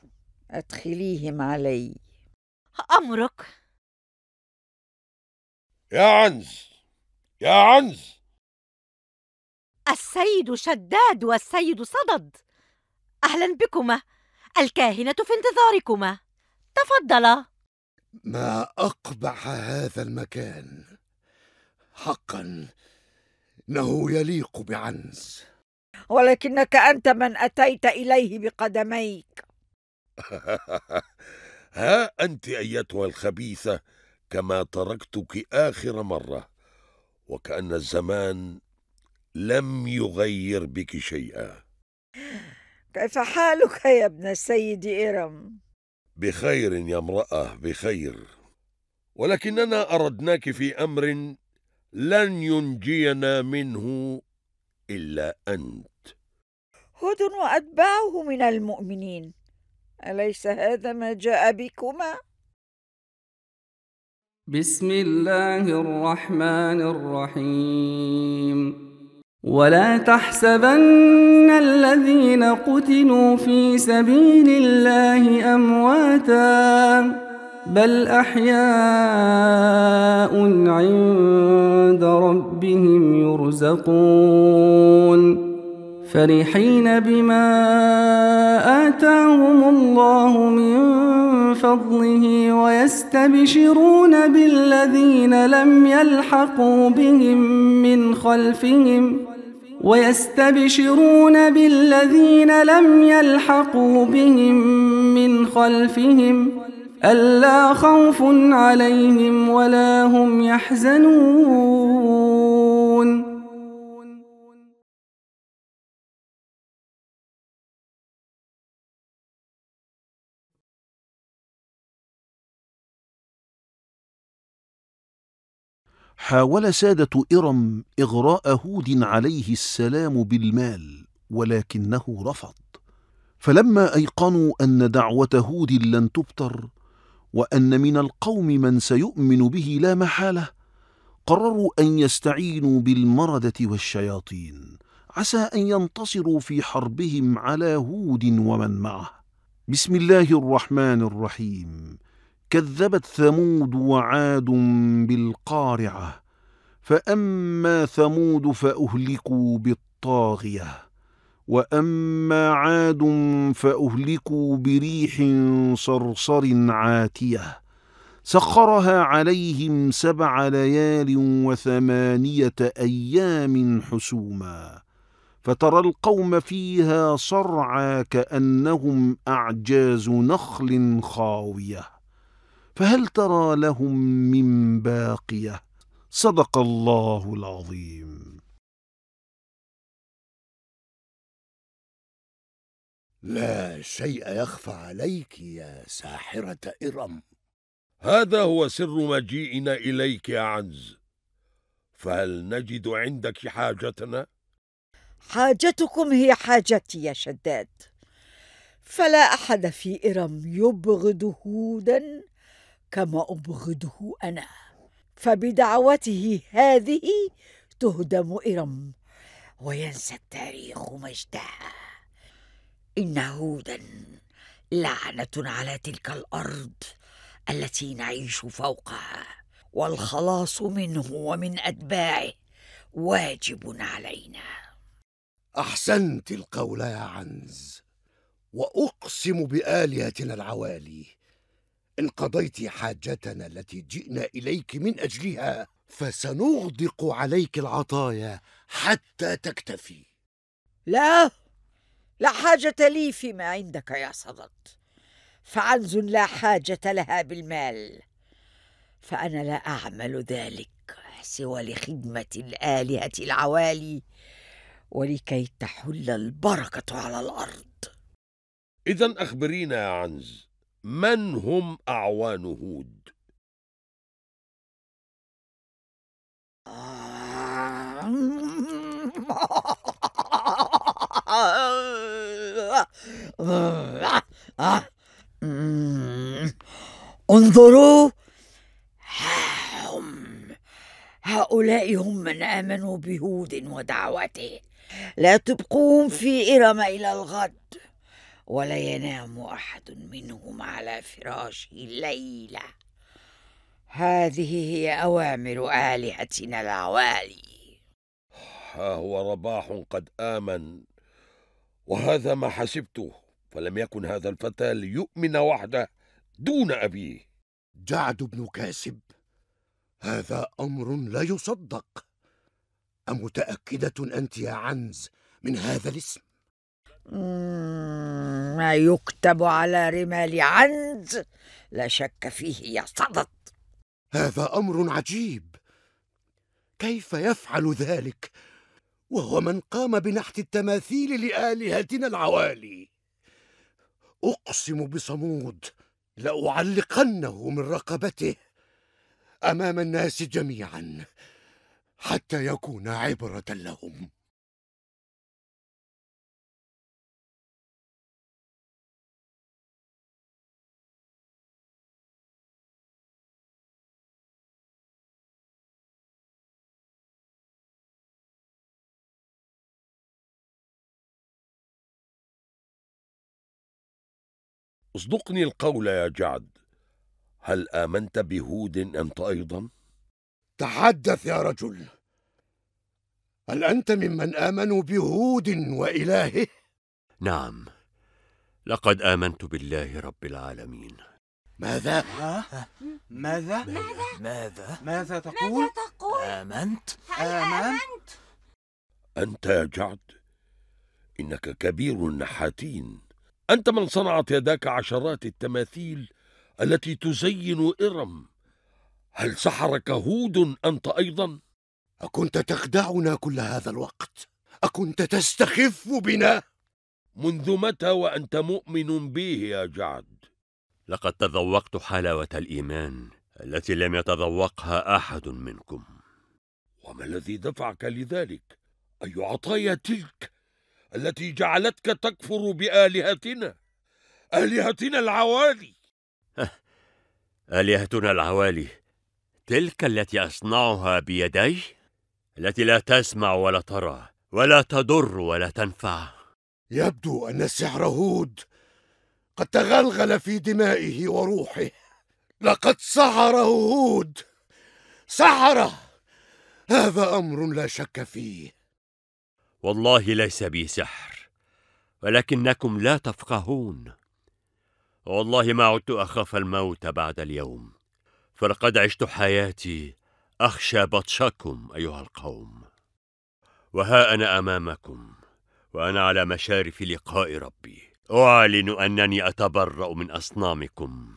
ادخليهم علي امرك يا عنز يا عنز السيد شداد والسيد صدد اهلا بكما الكاهنه في انتظاركما تفضلا ما اقبح هذا المكان حقا إنه يليق بعنز ولكنك أنت من أتيت إليه بقدميك ها أنت أيتها الخبيثة كما تركتك آخر مرة وكأن الزمان لم يغير بك شيئا كيف حالك يا ابن السيد إرم؟ بخير يا امرأة بخير ولكننا أردناك في أمر لن ينجينا منه إلا أنت هود وأتباعه من المؤمنين أليس هذا ما جاء بكما؟ بسم الله الرحمن الرحيم ولا تحسبن الذين قتلوا في سبيل الله أمواتاً بل أحياء عند ربهم يرزقون فرحين بما آتاهم الله من فضله ويستبشرون بالذين لم يلحقوا بهم من خلفهم ويستبشرون بالذين لم يلحقوا بهم من خلفهم ألا خوف عليهم ولا هم يحزنون حاول سادة إرم إغراء هود عليه السلام بالمال ولكنه رفض فلما أيقنوا أن دعوة هود لن تبتر وأن من القوم من سيؤمن به لا محالة قرروا أن يستعينوا بالمردة والشياطين عسى أن ينتصروا في حربهم على هود ومن معه بسم الله الرحمن الرحيم كذبت ثمود وعاد بالقارعة فأما ثمود فأهلكوا بالطاغية وأما عاد فأهلكوا بريح صرصر عاتية سخرها عليهم سبع ليال وثمانية أيام حسوما فترى القوم فيها صرعى كأنهم أعجاز نخل خاوية فهل ترى لهم من باقية صدق الله العظيم لا شيء يخفى عليك يا ساحرة إرم هذا هو سر مجيئنا إليك يا عنز فهل نجد عندك حاجتنا؟ حاجتكم هي حاجتي يا شداد فلا أحد في إرم يبغض هودا كما أبغضه أنا فبدعوته هذه تهدم إرم وينسى التاريخ مجدها إن هودا لعنة على تلك الأرض التي نعيش فوقها والخلاص منه ومن أتباعه واجب علينا أحسنت القول يا عنز وأقسم بآلهتنا العوالي إن قضيت حاجتنا التي جئنا إليك من أجلها فسنغدق عليك العطايا حتى تكتفي لا لا حاجة لي فيما عندك يا صدد فعنز لا حاجة لها بالمال فأنا لا أعمل ذلك سوى لخدمة الآلهة العوالي ولكي تحل البركة على الأرض إذا أخبرينا يا عنز من هم أعوان هود؟ آه... انظروا هم هؤلاء هم من آمنوا بهود ودعوته لا تبقوهم في إرم إلى الغد ولا ينام أحد منهم على فراشه الليلة هذه هي أوامر آلهتنا العوالي ها هو رباح قد آمن وهذا ما حسبته فلم يكن هذا الفتى ليؤمن وحده دون أبيه جعد بن كاسب هذا أمر لا يصدق أمتأكدة أنت يا عنز من هذا الاسم؟ ما يكتب على رمال عنز لا شك فيه يا صدد هذا أمر عجيب كيف يفعل ذلك وهو من قام بنحت التماثيل لآلهتنا العوالي أقسم بصمود لأعلقنه من رقبته أمام الناس جميعا حتى يكون عبرة لهم اصدقني القول يا جعد هل آمنت بهود أنت أيضا؟ تحدث يا رجل هل أنت ممن آمنوا بهود وإلهه؟ نعم لقد آمنت بالله رب العالمين ماذا؟ ماذا؟ ماذا؟ ماذا؟ ماذا تقول؟ ماذا تقول؟ آمنت؟ هل آمنت؟ أنت يا جعد إنك كبير النحاتين أنت من صنعت يداك عشرات التماثيل التي تزين إرم هل سحرك هود أنت أيضا؟ أكنت تخدعنا كل هذا الوقت؟ أكنت تستخف بنا؟ منذ متى وأنت مؤمن به يا جعد؟ لقد تذوقت حلاوة الإيمان التي لم يتذوقها أحد منكم وما الذي دفعك لذلك؟ أي عطايا تلك التي جعلتك تكفر بآلهتنا آلهتنا العوالي آلهتنا العوالي تلك التي أصنعها بيدي التي لا تسمع ولا ترى ولا تضر ولا تنفع يبدو أن سحر هود قد تغلغل في دمائه وروحه لقد سحره هود سحره هذا أمر لا شك فيه والله ليس بي سحر ولكنكم لا تفقهون والله ما عدت أخاف الموت بعد اليوم فلقد عشت حياتي أخشى بطشكم أيها القوم وها أنا أمامكم وأنا على مشارف لقاء ربي أعلن أنني أتبرأ من أصنامكم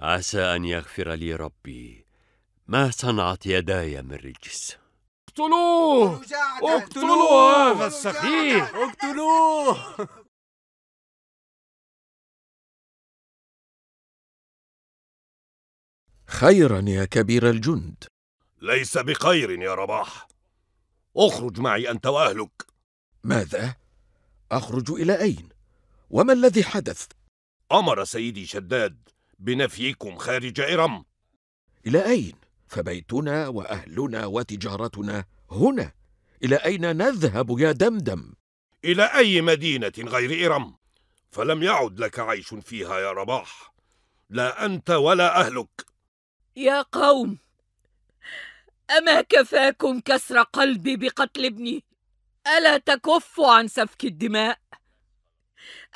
عسى أن يغفر لي ربي ما صنعت يداي من رجس اقتلوه اقتلوه هذا السفيه اقتلوه خيرا يا كبير الجند ليس بخير يا رباح اخرج معي انت واهلك ماذا اخرج الى اين وما الذي حدث امر سيدي شداد بنفيكم خارج ارم الى اين فبيتنا واهلنا وتجارتنا هنا الى اين نذهب يا دمدم الى اي مدينه غير ارم فلم يعد لك عيش فيها يا رباح لا انت ولا اهلك يا قوم اما كفاكم كسر قلبي بقتل ابني الا تكفوا عن سفك الدماء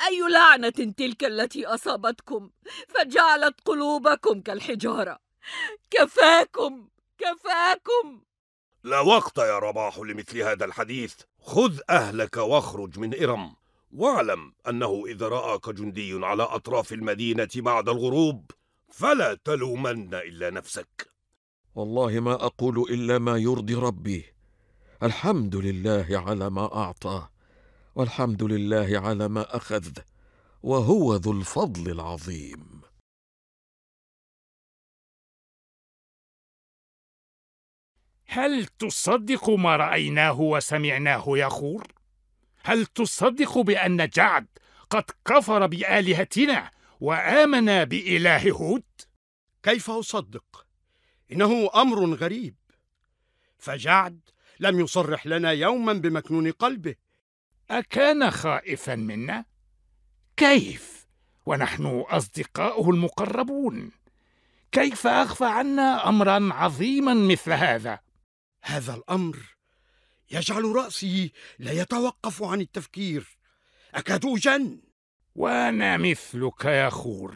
اي لعنه تلك التي اصابتكم فجعلت قلوبكم كالحجاره كفاكم كفاكم لا وقت يا رباح لمثل هذا الحديث خذ أهلك واخرج من إرم واعلم أنه إذا رآك جندي على أطراف المدينة بعد الغروب فلا تلومن إلا نفسك والله ما أقول إلا ما يرضي ربي الحمد لله على ما أعطى والحمد لله على ما أخذ وهو ذو الفضل العظيم هل تصدق ما رأيناه وسمعناه يا خور؟ هل تصدق بأن جعد قد كفر بآلهتنا وآمن بإله هود؟ كيف أصدق؟ إنه أمر غريب فجعد لم يصرح لنا يوما بمكنون قلبه أكان خائفا منا؟ كيف؟ ونحن أصدقاؤه المقربون كيف أخفى عنا أمرا عظيما مثل هذا؟ هذا الامر يجعل راسي لا يتوقف عن التفكير اكاد اجن وانا مثلك يا خور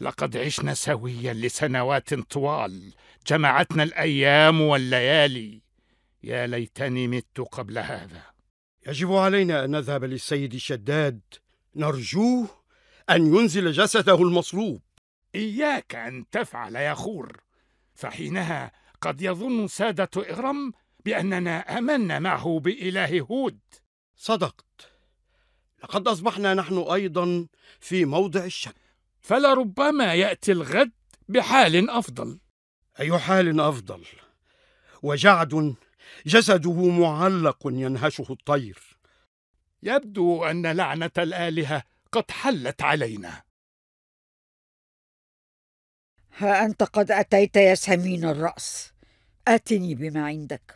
لقد عشنا سويا لسنوات طوال جمعتنا الايام والليالي يا ليتني مت قبل هذا يجب علينا ان نذهب للسيد الشداد نرجوه ان ينزل جسده المصلوب اياك ان تفعل يا خور فحينها قد يظن سادة إغرم بأننا آمنا معه بإله هود صدقت لقد أصبحنا نحن أيضا في موضع الشك فلربما يأتي الغد بحال أفضل أي حال أفضل وجعد جسده معلق ينهشه الطير يبدو أن لعنة الآلهة قد حلت علينا ها أنت قد أتيت يا سمين الرأس آتني بما عندك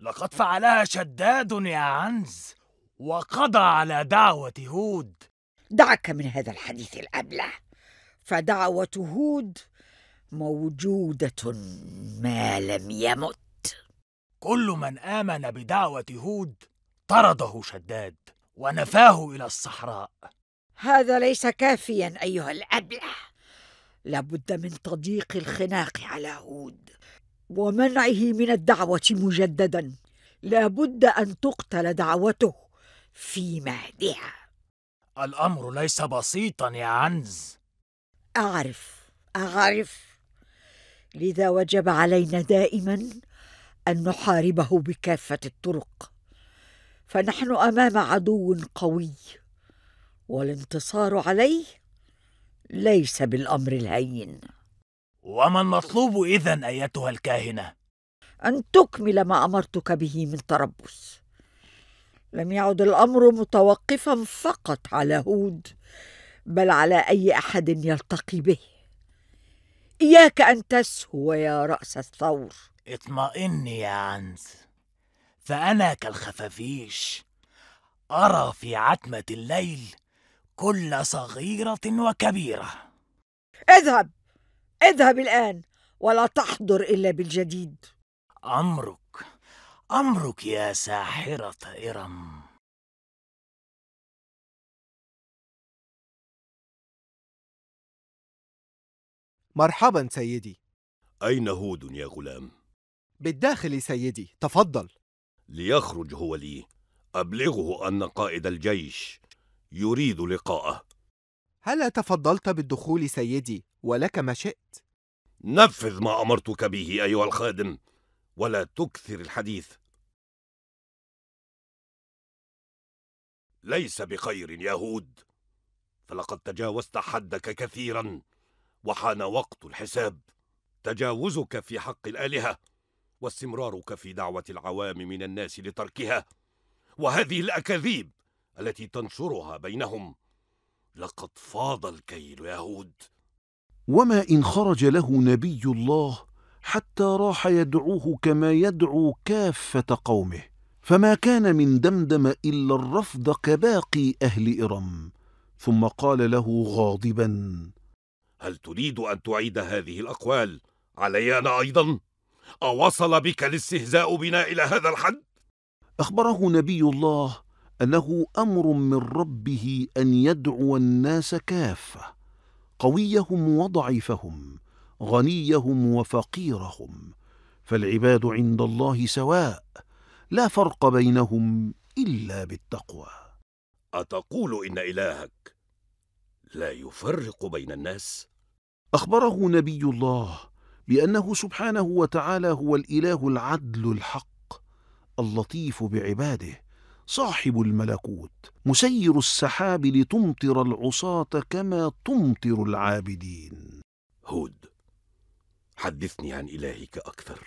لقد فعلها شداد يا عنز وقضى على دعوة هود دعك من هذا الحديث الأبله فدعوة هود موجودة ما لم يمت كل من آمن بدعوة هود طرده شداد ونفاه إلى الصحراء هذا ليس كافيا أيها الأبله لابد من تضييق الخناق على هود ومنعه من الدعوه مجددا لابد ان تقتل دعوته في مهدها الامر ليس بسيطا يا عنز اعرف اعرف لذا وجب علينا دائما ان نحاربه بكافه الطرق فنحن امام عدو قوي والانتصار عليه ليس بالامر الهين وما المطلوب اذا ايتها الكاهنه ان تكمل ما امرتك به من تربص لم يعد الامر متوقفا فقط على هود بل على اي احد يلتقي به اياك ان تسهو يا راس الثور اطمئني يا عنز فانا كالخفافيش ارى في عتمه الليل كل صغيرة وكبيرة اذهب اذهب الآن ولا تحضر إلا بالجديد أمرك أمرك يا ساحرة إرم مرحبا سيدي أين هود يا غلام؟ بالداخل سيدي تفضل ليخرج هو لي أبلغه أن قائد الجيش يريد لقاءه هلا تفضلت بالدخول سيدي ولك ما شئت نفذ ما أمرتك به أيها الخادم ولا تكثر الحديث ليس بخير يا هود فلقد تجاوزت حدك كثيرا وحان وقت الحساب تجاوزك في حق الآلهة واستمرارك في دعوة العوام من الناس لتركها وهذه الأكاذيب التي تنشرها بينهم لقد فاض الكيل يا هود وما إن خرج له نبي الله حتى راح يدعوه كما يدعو كافة قومه فما كان من دمدم إلا الرفض كباقي أهل إرم ثم قال له غاضبا هل تريد أن تعيد هذه الأقوال علينا أيضا؟ أوصل بك الاستهزاء بنا إلى هذا الحد؟ أخبره نبي الله أنه أمر من ربه أن يدعو الناس كافة قويهم وضعيفهم غنيهم وفقيرهم فالعباد عند الله سواء لا فرق بينهم إلا بالتقوى أتقول إن إلهك لا يفرق بين الناس؟ أخبره نبي الله بأنه سبحانه وتعالى هو الإله العدل الحق اللطيف بعباده صاحب الملكوت مسير السحاب لتمطر العصاة كما تمطر العابدين هود حدثني عن إلهك أكثر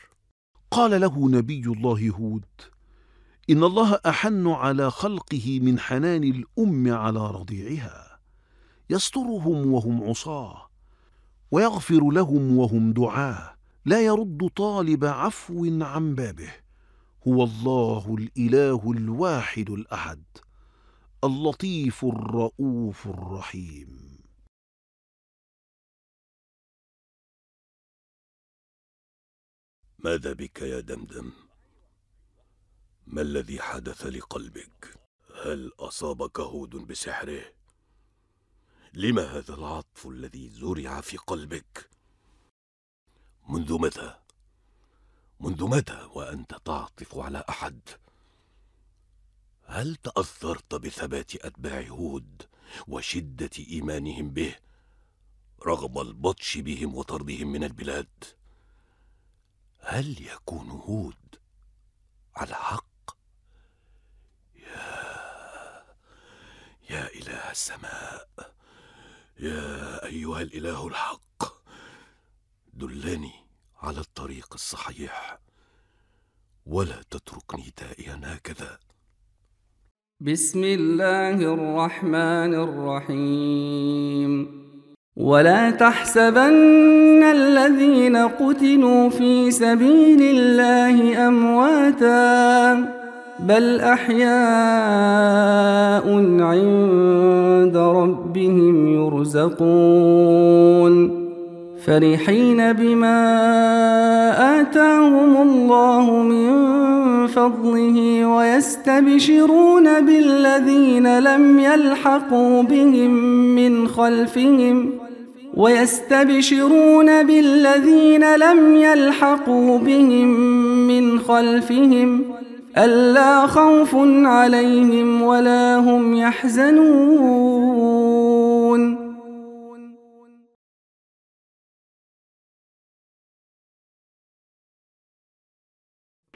قال له نبي الله هود إن الله أحن على خلقه من حنان الأم على رضيعها يسترهم وهم عصاه ويغفر لهم وهم دعاه لا يرد طالب عفو عن بابه هو الله الاله الواحد الاحد اللطيف الرؤوف الرحيم ماذا بك يا دمدم ما الذي حدث لقلبك هل اصابك هود بسحره لم هذا العطف الذي زرع في قلبك منذ متى منذ متى وأنت تعطف على أحد؟ هل تأثرت بثبات أتباع هود وشدة إيمانهم به رغم البطش بهم وطردهم من البلاد؟ هل يكون هود على حق؟ يا يا إله السماء يا أيها الإله الحق دلني على الطريق الصحيح ولا تتركني تائها هكذا بسم الله الرحمن الرحيم ولا تحسبن الذين قتلوا في سبيل الله امواتا بل احياء عند ربهم يرزقون فرحين بما آتاهم الله من فضله ويستبشرون بالذين لم يلحقوا بهم من خلفهم ويستبشرون بالذين لم يلحقوا بهم من خلفهم ألا خوف عليهم ولا هم يحزنون